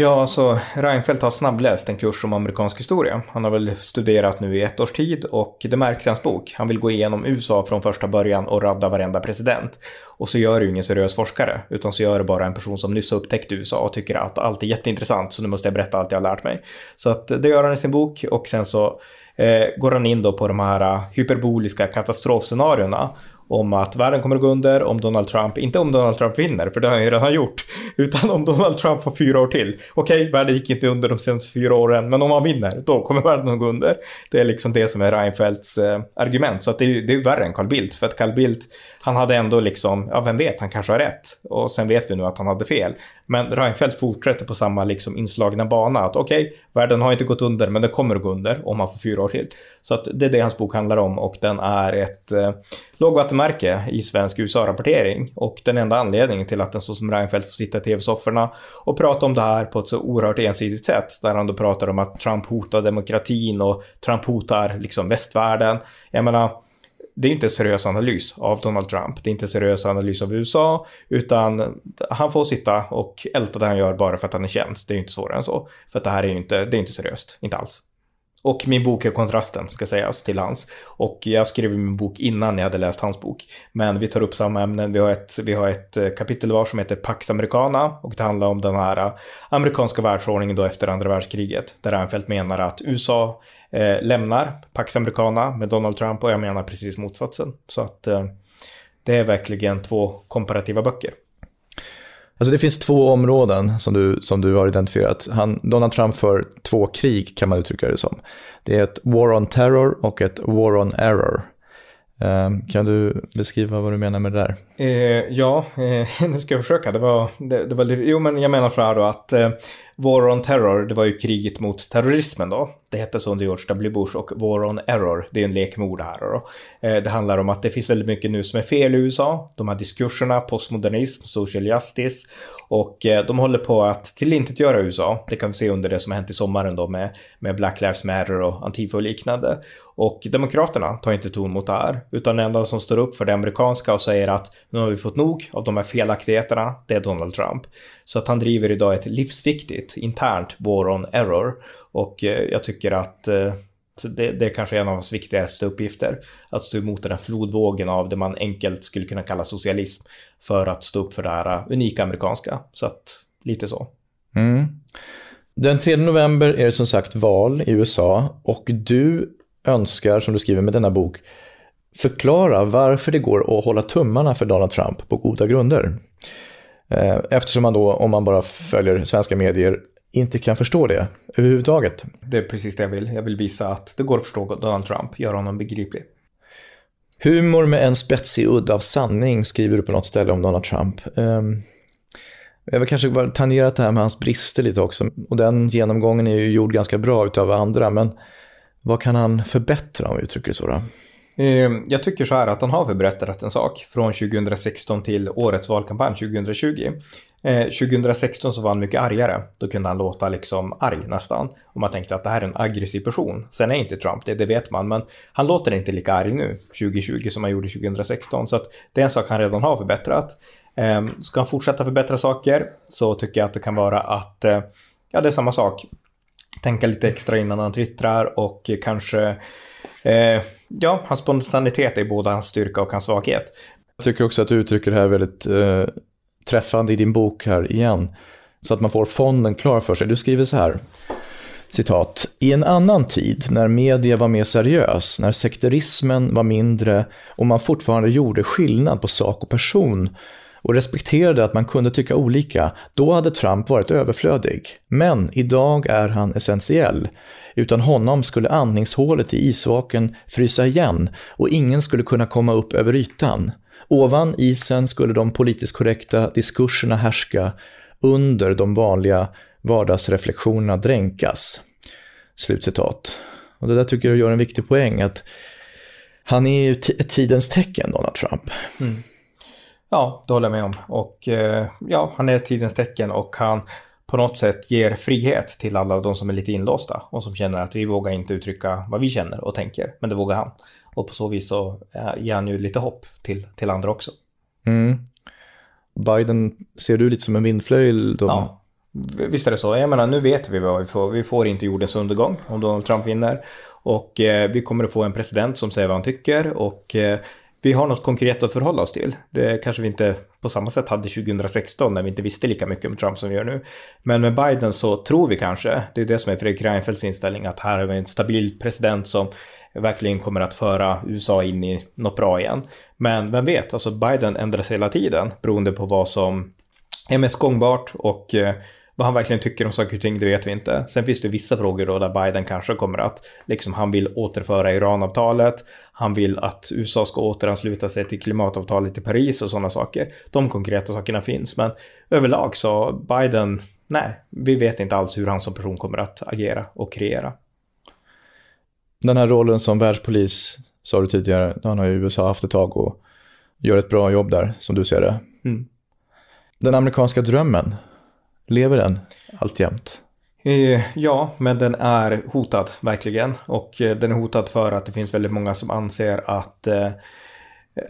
Ja, alltså Reinfeldt har snabbläst en kurs om amerikansk historia. Han har väl studerat nu i ett års tid och det märks i hans bok. Han vill gå igenom USA från första början och radda varenda president. Och så gör det ju ingen seriös forskare, utan så gör det bara en person som nyss har upptäckt USA och tycker att allt är jätteintressant så nu måste jag berätta allt jag har lärt mig. Så att det gör han i sin bok och sen så eh, går han in då på de här eh, hyperboliska katastrofscenarierna om att världen kommer att gå under om Donald Trump, inte om Donald Trump vinner, för det har han ju redan gjort, [LAUGHS] utan om Donald Trump får fyra år till. Okej, okay, världen gick inte under de senaste fyra åren, men om han vinner, då kommer [LAUGHS] världen att gå under. Det är liksom det som är Reinfeldts eh, argument, så att det, är, det är värre än Carl Bildt, för att Carl Bildt, han hade ändå liksom, ja vem vet, han kanske har rätt. Och sen vet vi nu att han hade fel. Men Reinfeldt fortsätter på samma liksom inslagna bana. Att okej, okay, världen har inte gått under, men den kommer att gå under om man får fyra år till. Så att det är det hans bok handlar om och den är ett eh, lågvattenmärke i svensk USA-rapportering. Och den enda anledningen till att en så som Reinfeldt får sitta i tv-sofforna och prata om det här på ett så oerhört ensidigt sätt. Där han då pratar om att Trump hotar demokratin och Trump hotar liksom västvärlden. Jag menar, det är inte en seriös analys av Donald Trump. Det är inte en seriös analys av USA, utan han får sitta och älta det han gör bara för att han är känd. Det är inte svårare än så. För att det här är ju inte, det är inte seriöst, inte alls. Och min bok är kontrasten, ska sägas, till hans. Och jag skrev min bok innan jag hade läst hans bok. Men vi tar upp samma ämnen. Vi har ett, vi har ett eh, kapitel var som heter Pax Americana och det handlar om den här eh, amerikanska världsordningen då efter andra världskriget. Där Reinfeldt menar att USA eh, lämnar Pax Americana med Donald Trump och jag menar precis motsatsen. Så att eh, det är verkligen två komparativa böcker. Alltså det finns två områden som du, som du har identifierat. Han, Donald Trump för två krig kan man uttrycka det som. Det är ett war on terror och ett war on error. Ehm, kan du beskriva vad du menar med det där? Eh, ja, eh, [LAUGHS] nu ska jag försöka. Det var, det, det var, jo, men jag menar så här då att eh, War on Terror, det var ju kriget mot terrorismen då det hette så under George W. Bush och War on Error, det är en lek med ord här då. Eh, det handlar om att det finns väldigt mycket nu som är fel i USA. De här diskurserna, postmodernism, social justice och eh, de håller på att tillintetgöra USA. Det kan vi se under det som har hänt i sommaren då med, med Black Lives Matter och Antifa och liknande. Och Demokraterna tar inte ton mot det här, utan den enda som står upp för det amerikanska och säger att nu har vi fått nog av de här felaktigheterna, det är Donald Trump. Så att han driver idag ett livsviktigt internt war on error och eh, jag tycker att eh, det, det kanske är en av hans viktigaste uppgifter. Att stå emot den här flodvågen av det man enkelt skulle kunna kalla socialism. För att stå upp för det här eh, unika amerikanska. Så att, lite så. Mm. Den 3 november är det som sagt val i USA. Och du önskar, som du skriver med denna bok, förklara varför det går att hålla tummarna för Donald Trump på goda grunder. Eftersom man då, om man bara följer svenska medier, inte kan förstå det överhuvudtaget. Det är precis det jag vill. Jag vill visa att det går att förstå Donald Trump, göra honom begriplig. Humor med en spetsig udd av sanning skriver du på något ställe om Donald Trump. Ehm, jag har kanske bara tangerat det här med hans brister lite också. Och den genomgången är ju gjord ganska bra utav andra, men vad kan han förbättra om vi uttrycker det så då? Ehm, jag tycker så här att han har förbättrat en sak från 2016 till årets valkampanj 2020. 2016 eh, så var han mycket argare. Då kunde han låta liksom arg nästan. Och man tänkte att det här är en aggressiv person. Sen är inte Trump det, det vet man. Men han låter inte lika arg nu 2020 som han gjorde 2016. Så att det är en sak han redan har förbättrat. Ehm, ska han fortsätta förbättra saker så tycker jag att det kan vara att, eh, ja det är samma sak. Tänka lite extra innan han twittrar och kanske, eh, ja, hans spontanitet är både hans styrka och hans svaghet. Jag tycker också att du uttrycker det här väldigt eh, träffande i din bok här igen. Så att man får fonden klar för sig. Du skriver så här. Citat. I en annan tid, när media var mer seriös, när sekterismen var mindre och man fortfarande gjorde skillnad på sak och person och respekterade att man kunde tycka olika, då hade Trump varit överflödig. Men idag är han essentiell. Utan honom skulle andningshålet i isvaken frysa igen och ingen skulle kunna komma upp över ytan. Ovan isen skulle de politiskt korrekta diskurserna härska, under de vanliga vardagsreflektionerna dränkas. Slutcitat. Och det där tycker jag gör en viktig poäng, att han är ju ett tidens tecken, Donald Trump. Mm. Ja, det håller jag med om. Och eh, ja, han är ett tidens tecken och han på något sätt ger frihet till alla de som är lite inlåsta och som känner att vi vågar inte uttrycka vad vi känner och tänker, men det vågar han. Och på så vis så ger han ju lite hopp till, till andra också. Mm. Biden ser du lite som en vindflöjel då? Ja, visst är det så. Jag menar, nu vet vi vad vi får. Vi får inte jordens undergång om Donald Trump vinner. Och eh, vi kommer att få en president som säger vad han tycker. Och eh, vi har något konkret att förhålla oss till. Det kanske vi inte på samma sätt hade 2016 när vi inte visste lika mycket om Trump som vi gör nu. Men med Biden så tror vi kanske, det är det som är Fredrik Reinfeldts inställning, att här har vi en stabil president som verkligen kommer att föra USA in i något bra igen. Men vem vet, alltså Biden ändras hela tiden beroende på vad som är mest gångbart och eh, vad han verkligen tycker om saker och ting, det vet vi inte. Sen finns det vissa frågor då där Biden kanske kommer att, liksom han vill återföra Iranavtalet, han vill att USA ska återansluta sig till klimatavtalet i Paris och sådana saker. De konkreta sakerna finns, men överlag så Biden, nej, vi vet inte alls hur han som person kommer att agera och kreera. Den här rollen som världspolis, sa du tidigare, han har ju USA haft ett tag och gör ett bra jobb där, som du ser det. Mm. Den amerikanska drömmen, lever den alltjämt? Eh, ja, men den är hotad, verkligen. Och eh, den är hotad för att det finns väldigt många som anser att, eh,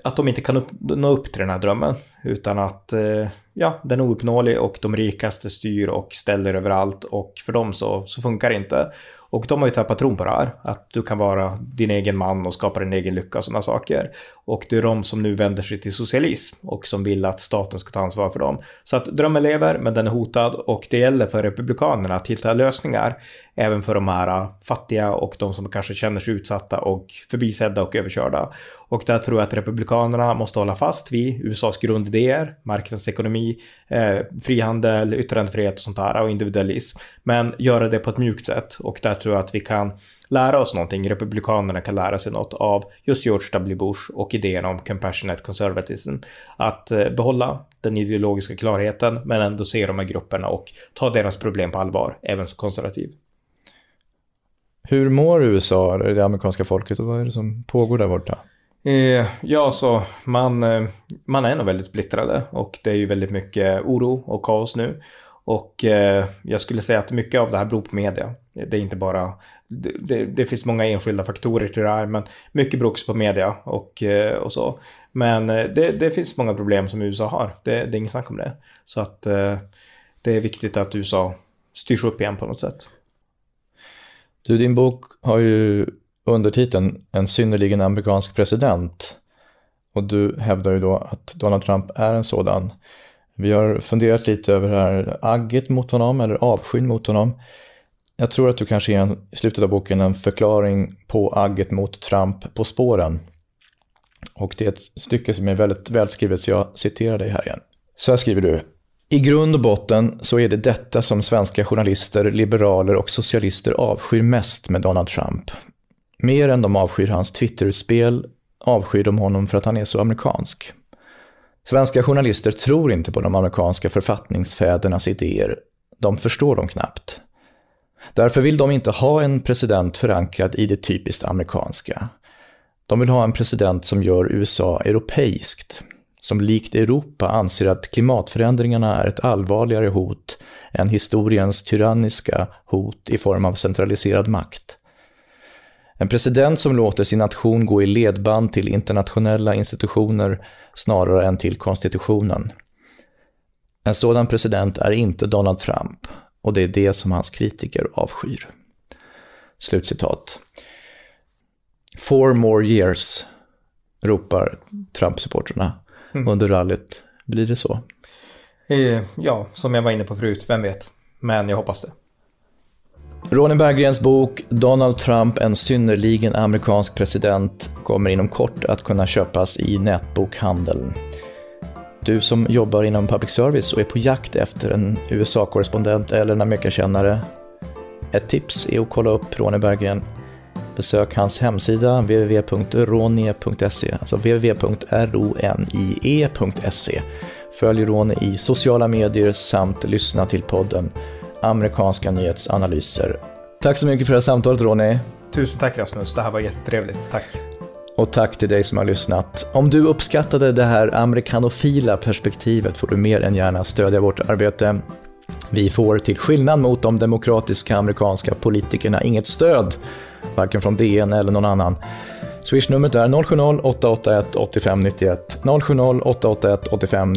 att de inte kan upp, nå upp till den här drömmen. Utan att eh, ja, den är ouppnåelig och de rikaste styr och ställer överallt och för dem så, så funkar det inte. Och de har ju tappat tron på det här, att du kan vara din egen man och skapa din egen lycka och sådana saker. Och det är de som nu vänder sig till socialism och som vill att staten ska ta ansvar för dem. Så att drömmen lever, men den är hotad och det gäller för republikanerna att hitta lösningar även för de här eh, fattiga och de som kanske känner sig utsatta och förbisedda och överkörda. Och där tror jag att republikanerna måste hålla fast vid USAs grund idéer, marknadsekonomi, eh, frihandel, yttrandefrihet och sånt där och individualism. Men göra det på ett mjukt sätt och där tror jag att vi kan lära oss någonting. Republikanerna kan lära sig något av just George W. Bush och idén om compassionate conservatism. Att eh, behålla den ideologiska klarheten men ändå se de här grupperna och ta deras problem på allvar, även som konservativ. Hur mår USA, det amerikanska folket och vad är det som pågår där borta? Eh, ja, så man, eh, man är nog väldigt splittrade och det är ju väldigt mycket oro och kaos nu. Och eh, jag skulle säga att mycket av det här beror på media. Det är inte bara, det, det, det finns många enskilda faktorer till det här, men mycket beror också på media och, eh, och så. Men eh, det, det, finns många problem som USA har, det, det är inget snack om det. Så att eh, det är viktigt att USA styrs upp igen på något sätt. Du, din bok har ju undertiteln “En synnerligen amerikansk president” och du hävdar ju då att Donald Trump är en sådan. Vi har funderat lite över det här agget mot honom eller avskyn mot honom. Jag tror att du kanske ger en, i slutet av boken en förklaring på agget mot Trump på spåren. Och det är ett stycke som är väldigt välskrivet så jag citerar dig här igen. Så här skriver du. I grund och botten så är det detta som svenska journalister, liberaler och socialister avskyr mest med Donald Trump. Mer än de avskyr hans Twitterutspel avskyr de honom för att han är så amerikansk. Svenska journalister tror inte på de amerikanska författningsfädernas idéer. De förstår dem knappt. Därför vill de inte ha en president förankrad i det typiskt amerikanska. De vill ha en president som gör USA europeiskt, som likt Europa anser att klimatförändringarna är ett allvarligare hot än historiens tyranniska hot i form av centraliserad makt. En president som låter sin nation gå i ledband till internationella institutioner snarare än till konstitutionen. En sådan president är inte Donald Trump och det är det som hans kritiker avskyr. Slutcitat. Four more years, ropar Trump-supporterna mm. under rallyt. Blir det så? Eh, ja, som jag var inne på förut, vem vet? Men jag hoppas det. Ronny Berggrens bok “Donald Trump, en synnerligen amerikansk president” kommer inom kort att kunna köpas i nätbokhandeln. Du som jobbar inom public service och är på jakt efter en USA-korrespondent eller en Amerikakännare. Ett tips är att kolla upp Ronny Berggren. Besök hans hemsida www.ronie.se, alltså www.ronie.se. Följ Ronny i sociala medier samt lyssna till podden amerikanska nyhetsanalyser. Tack så mycket för det här samtalet Ronny. Tusen tack Rasmus, det här var jättetrevligt. Tack. Och tack till dig som har lyssnat. Om du uppskattade det här amerikanofila perspektivet får du mer än gärna stödja vårt arbete. Vi får till skillnad mot de demokratiska amerikanska politikerna inget stöd, varken från DN eller någon annan. Swishnumret är 070-881 85 070-881 85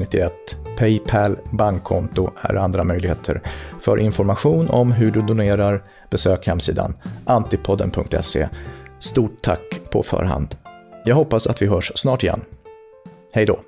Paypal bankkonto är andra möjligheter. För information om hur du donerar, besök hemsidan antipodden.se. Stort tack på förhand. Jag hoppas att vi hörs snart igen. Hej då!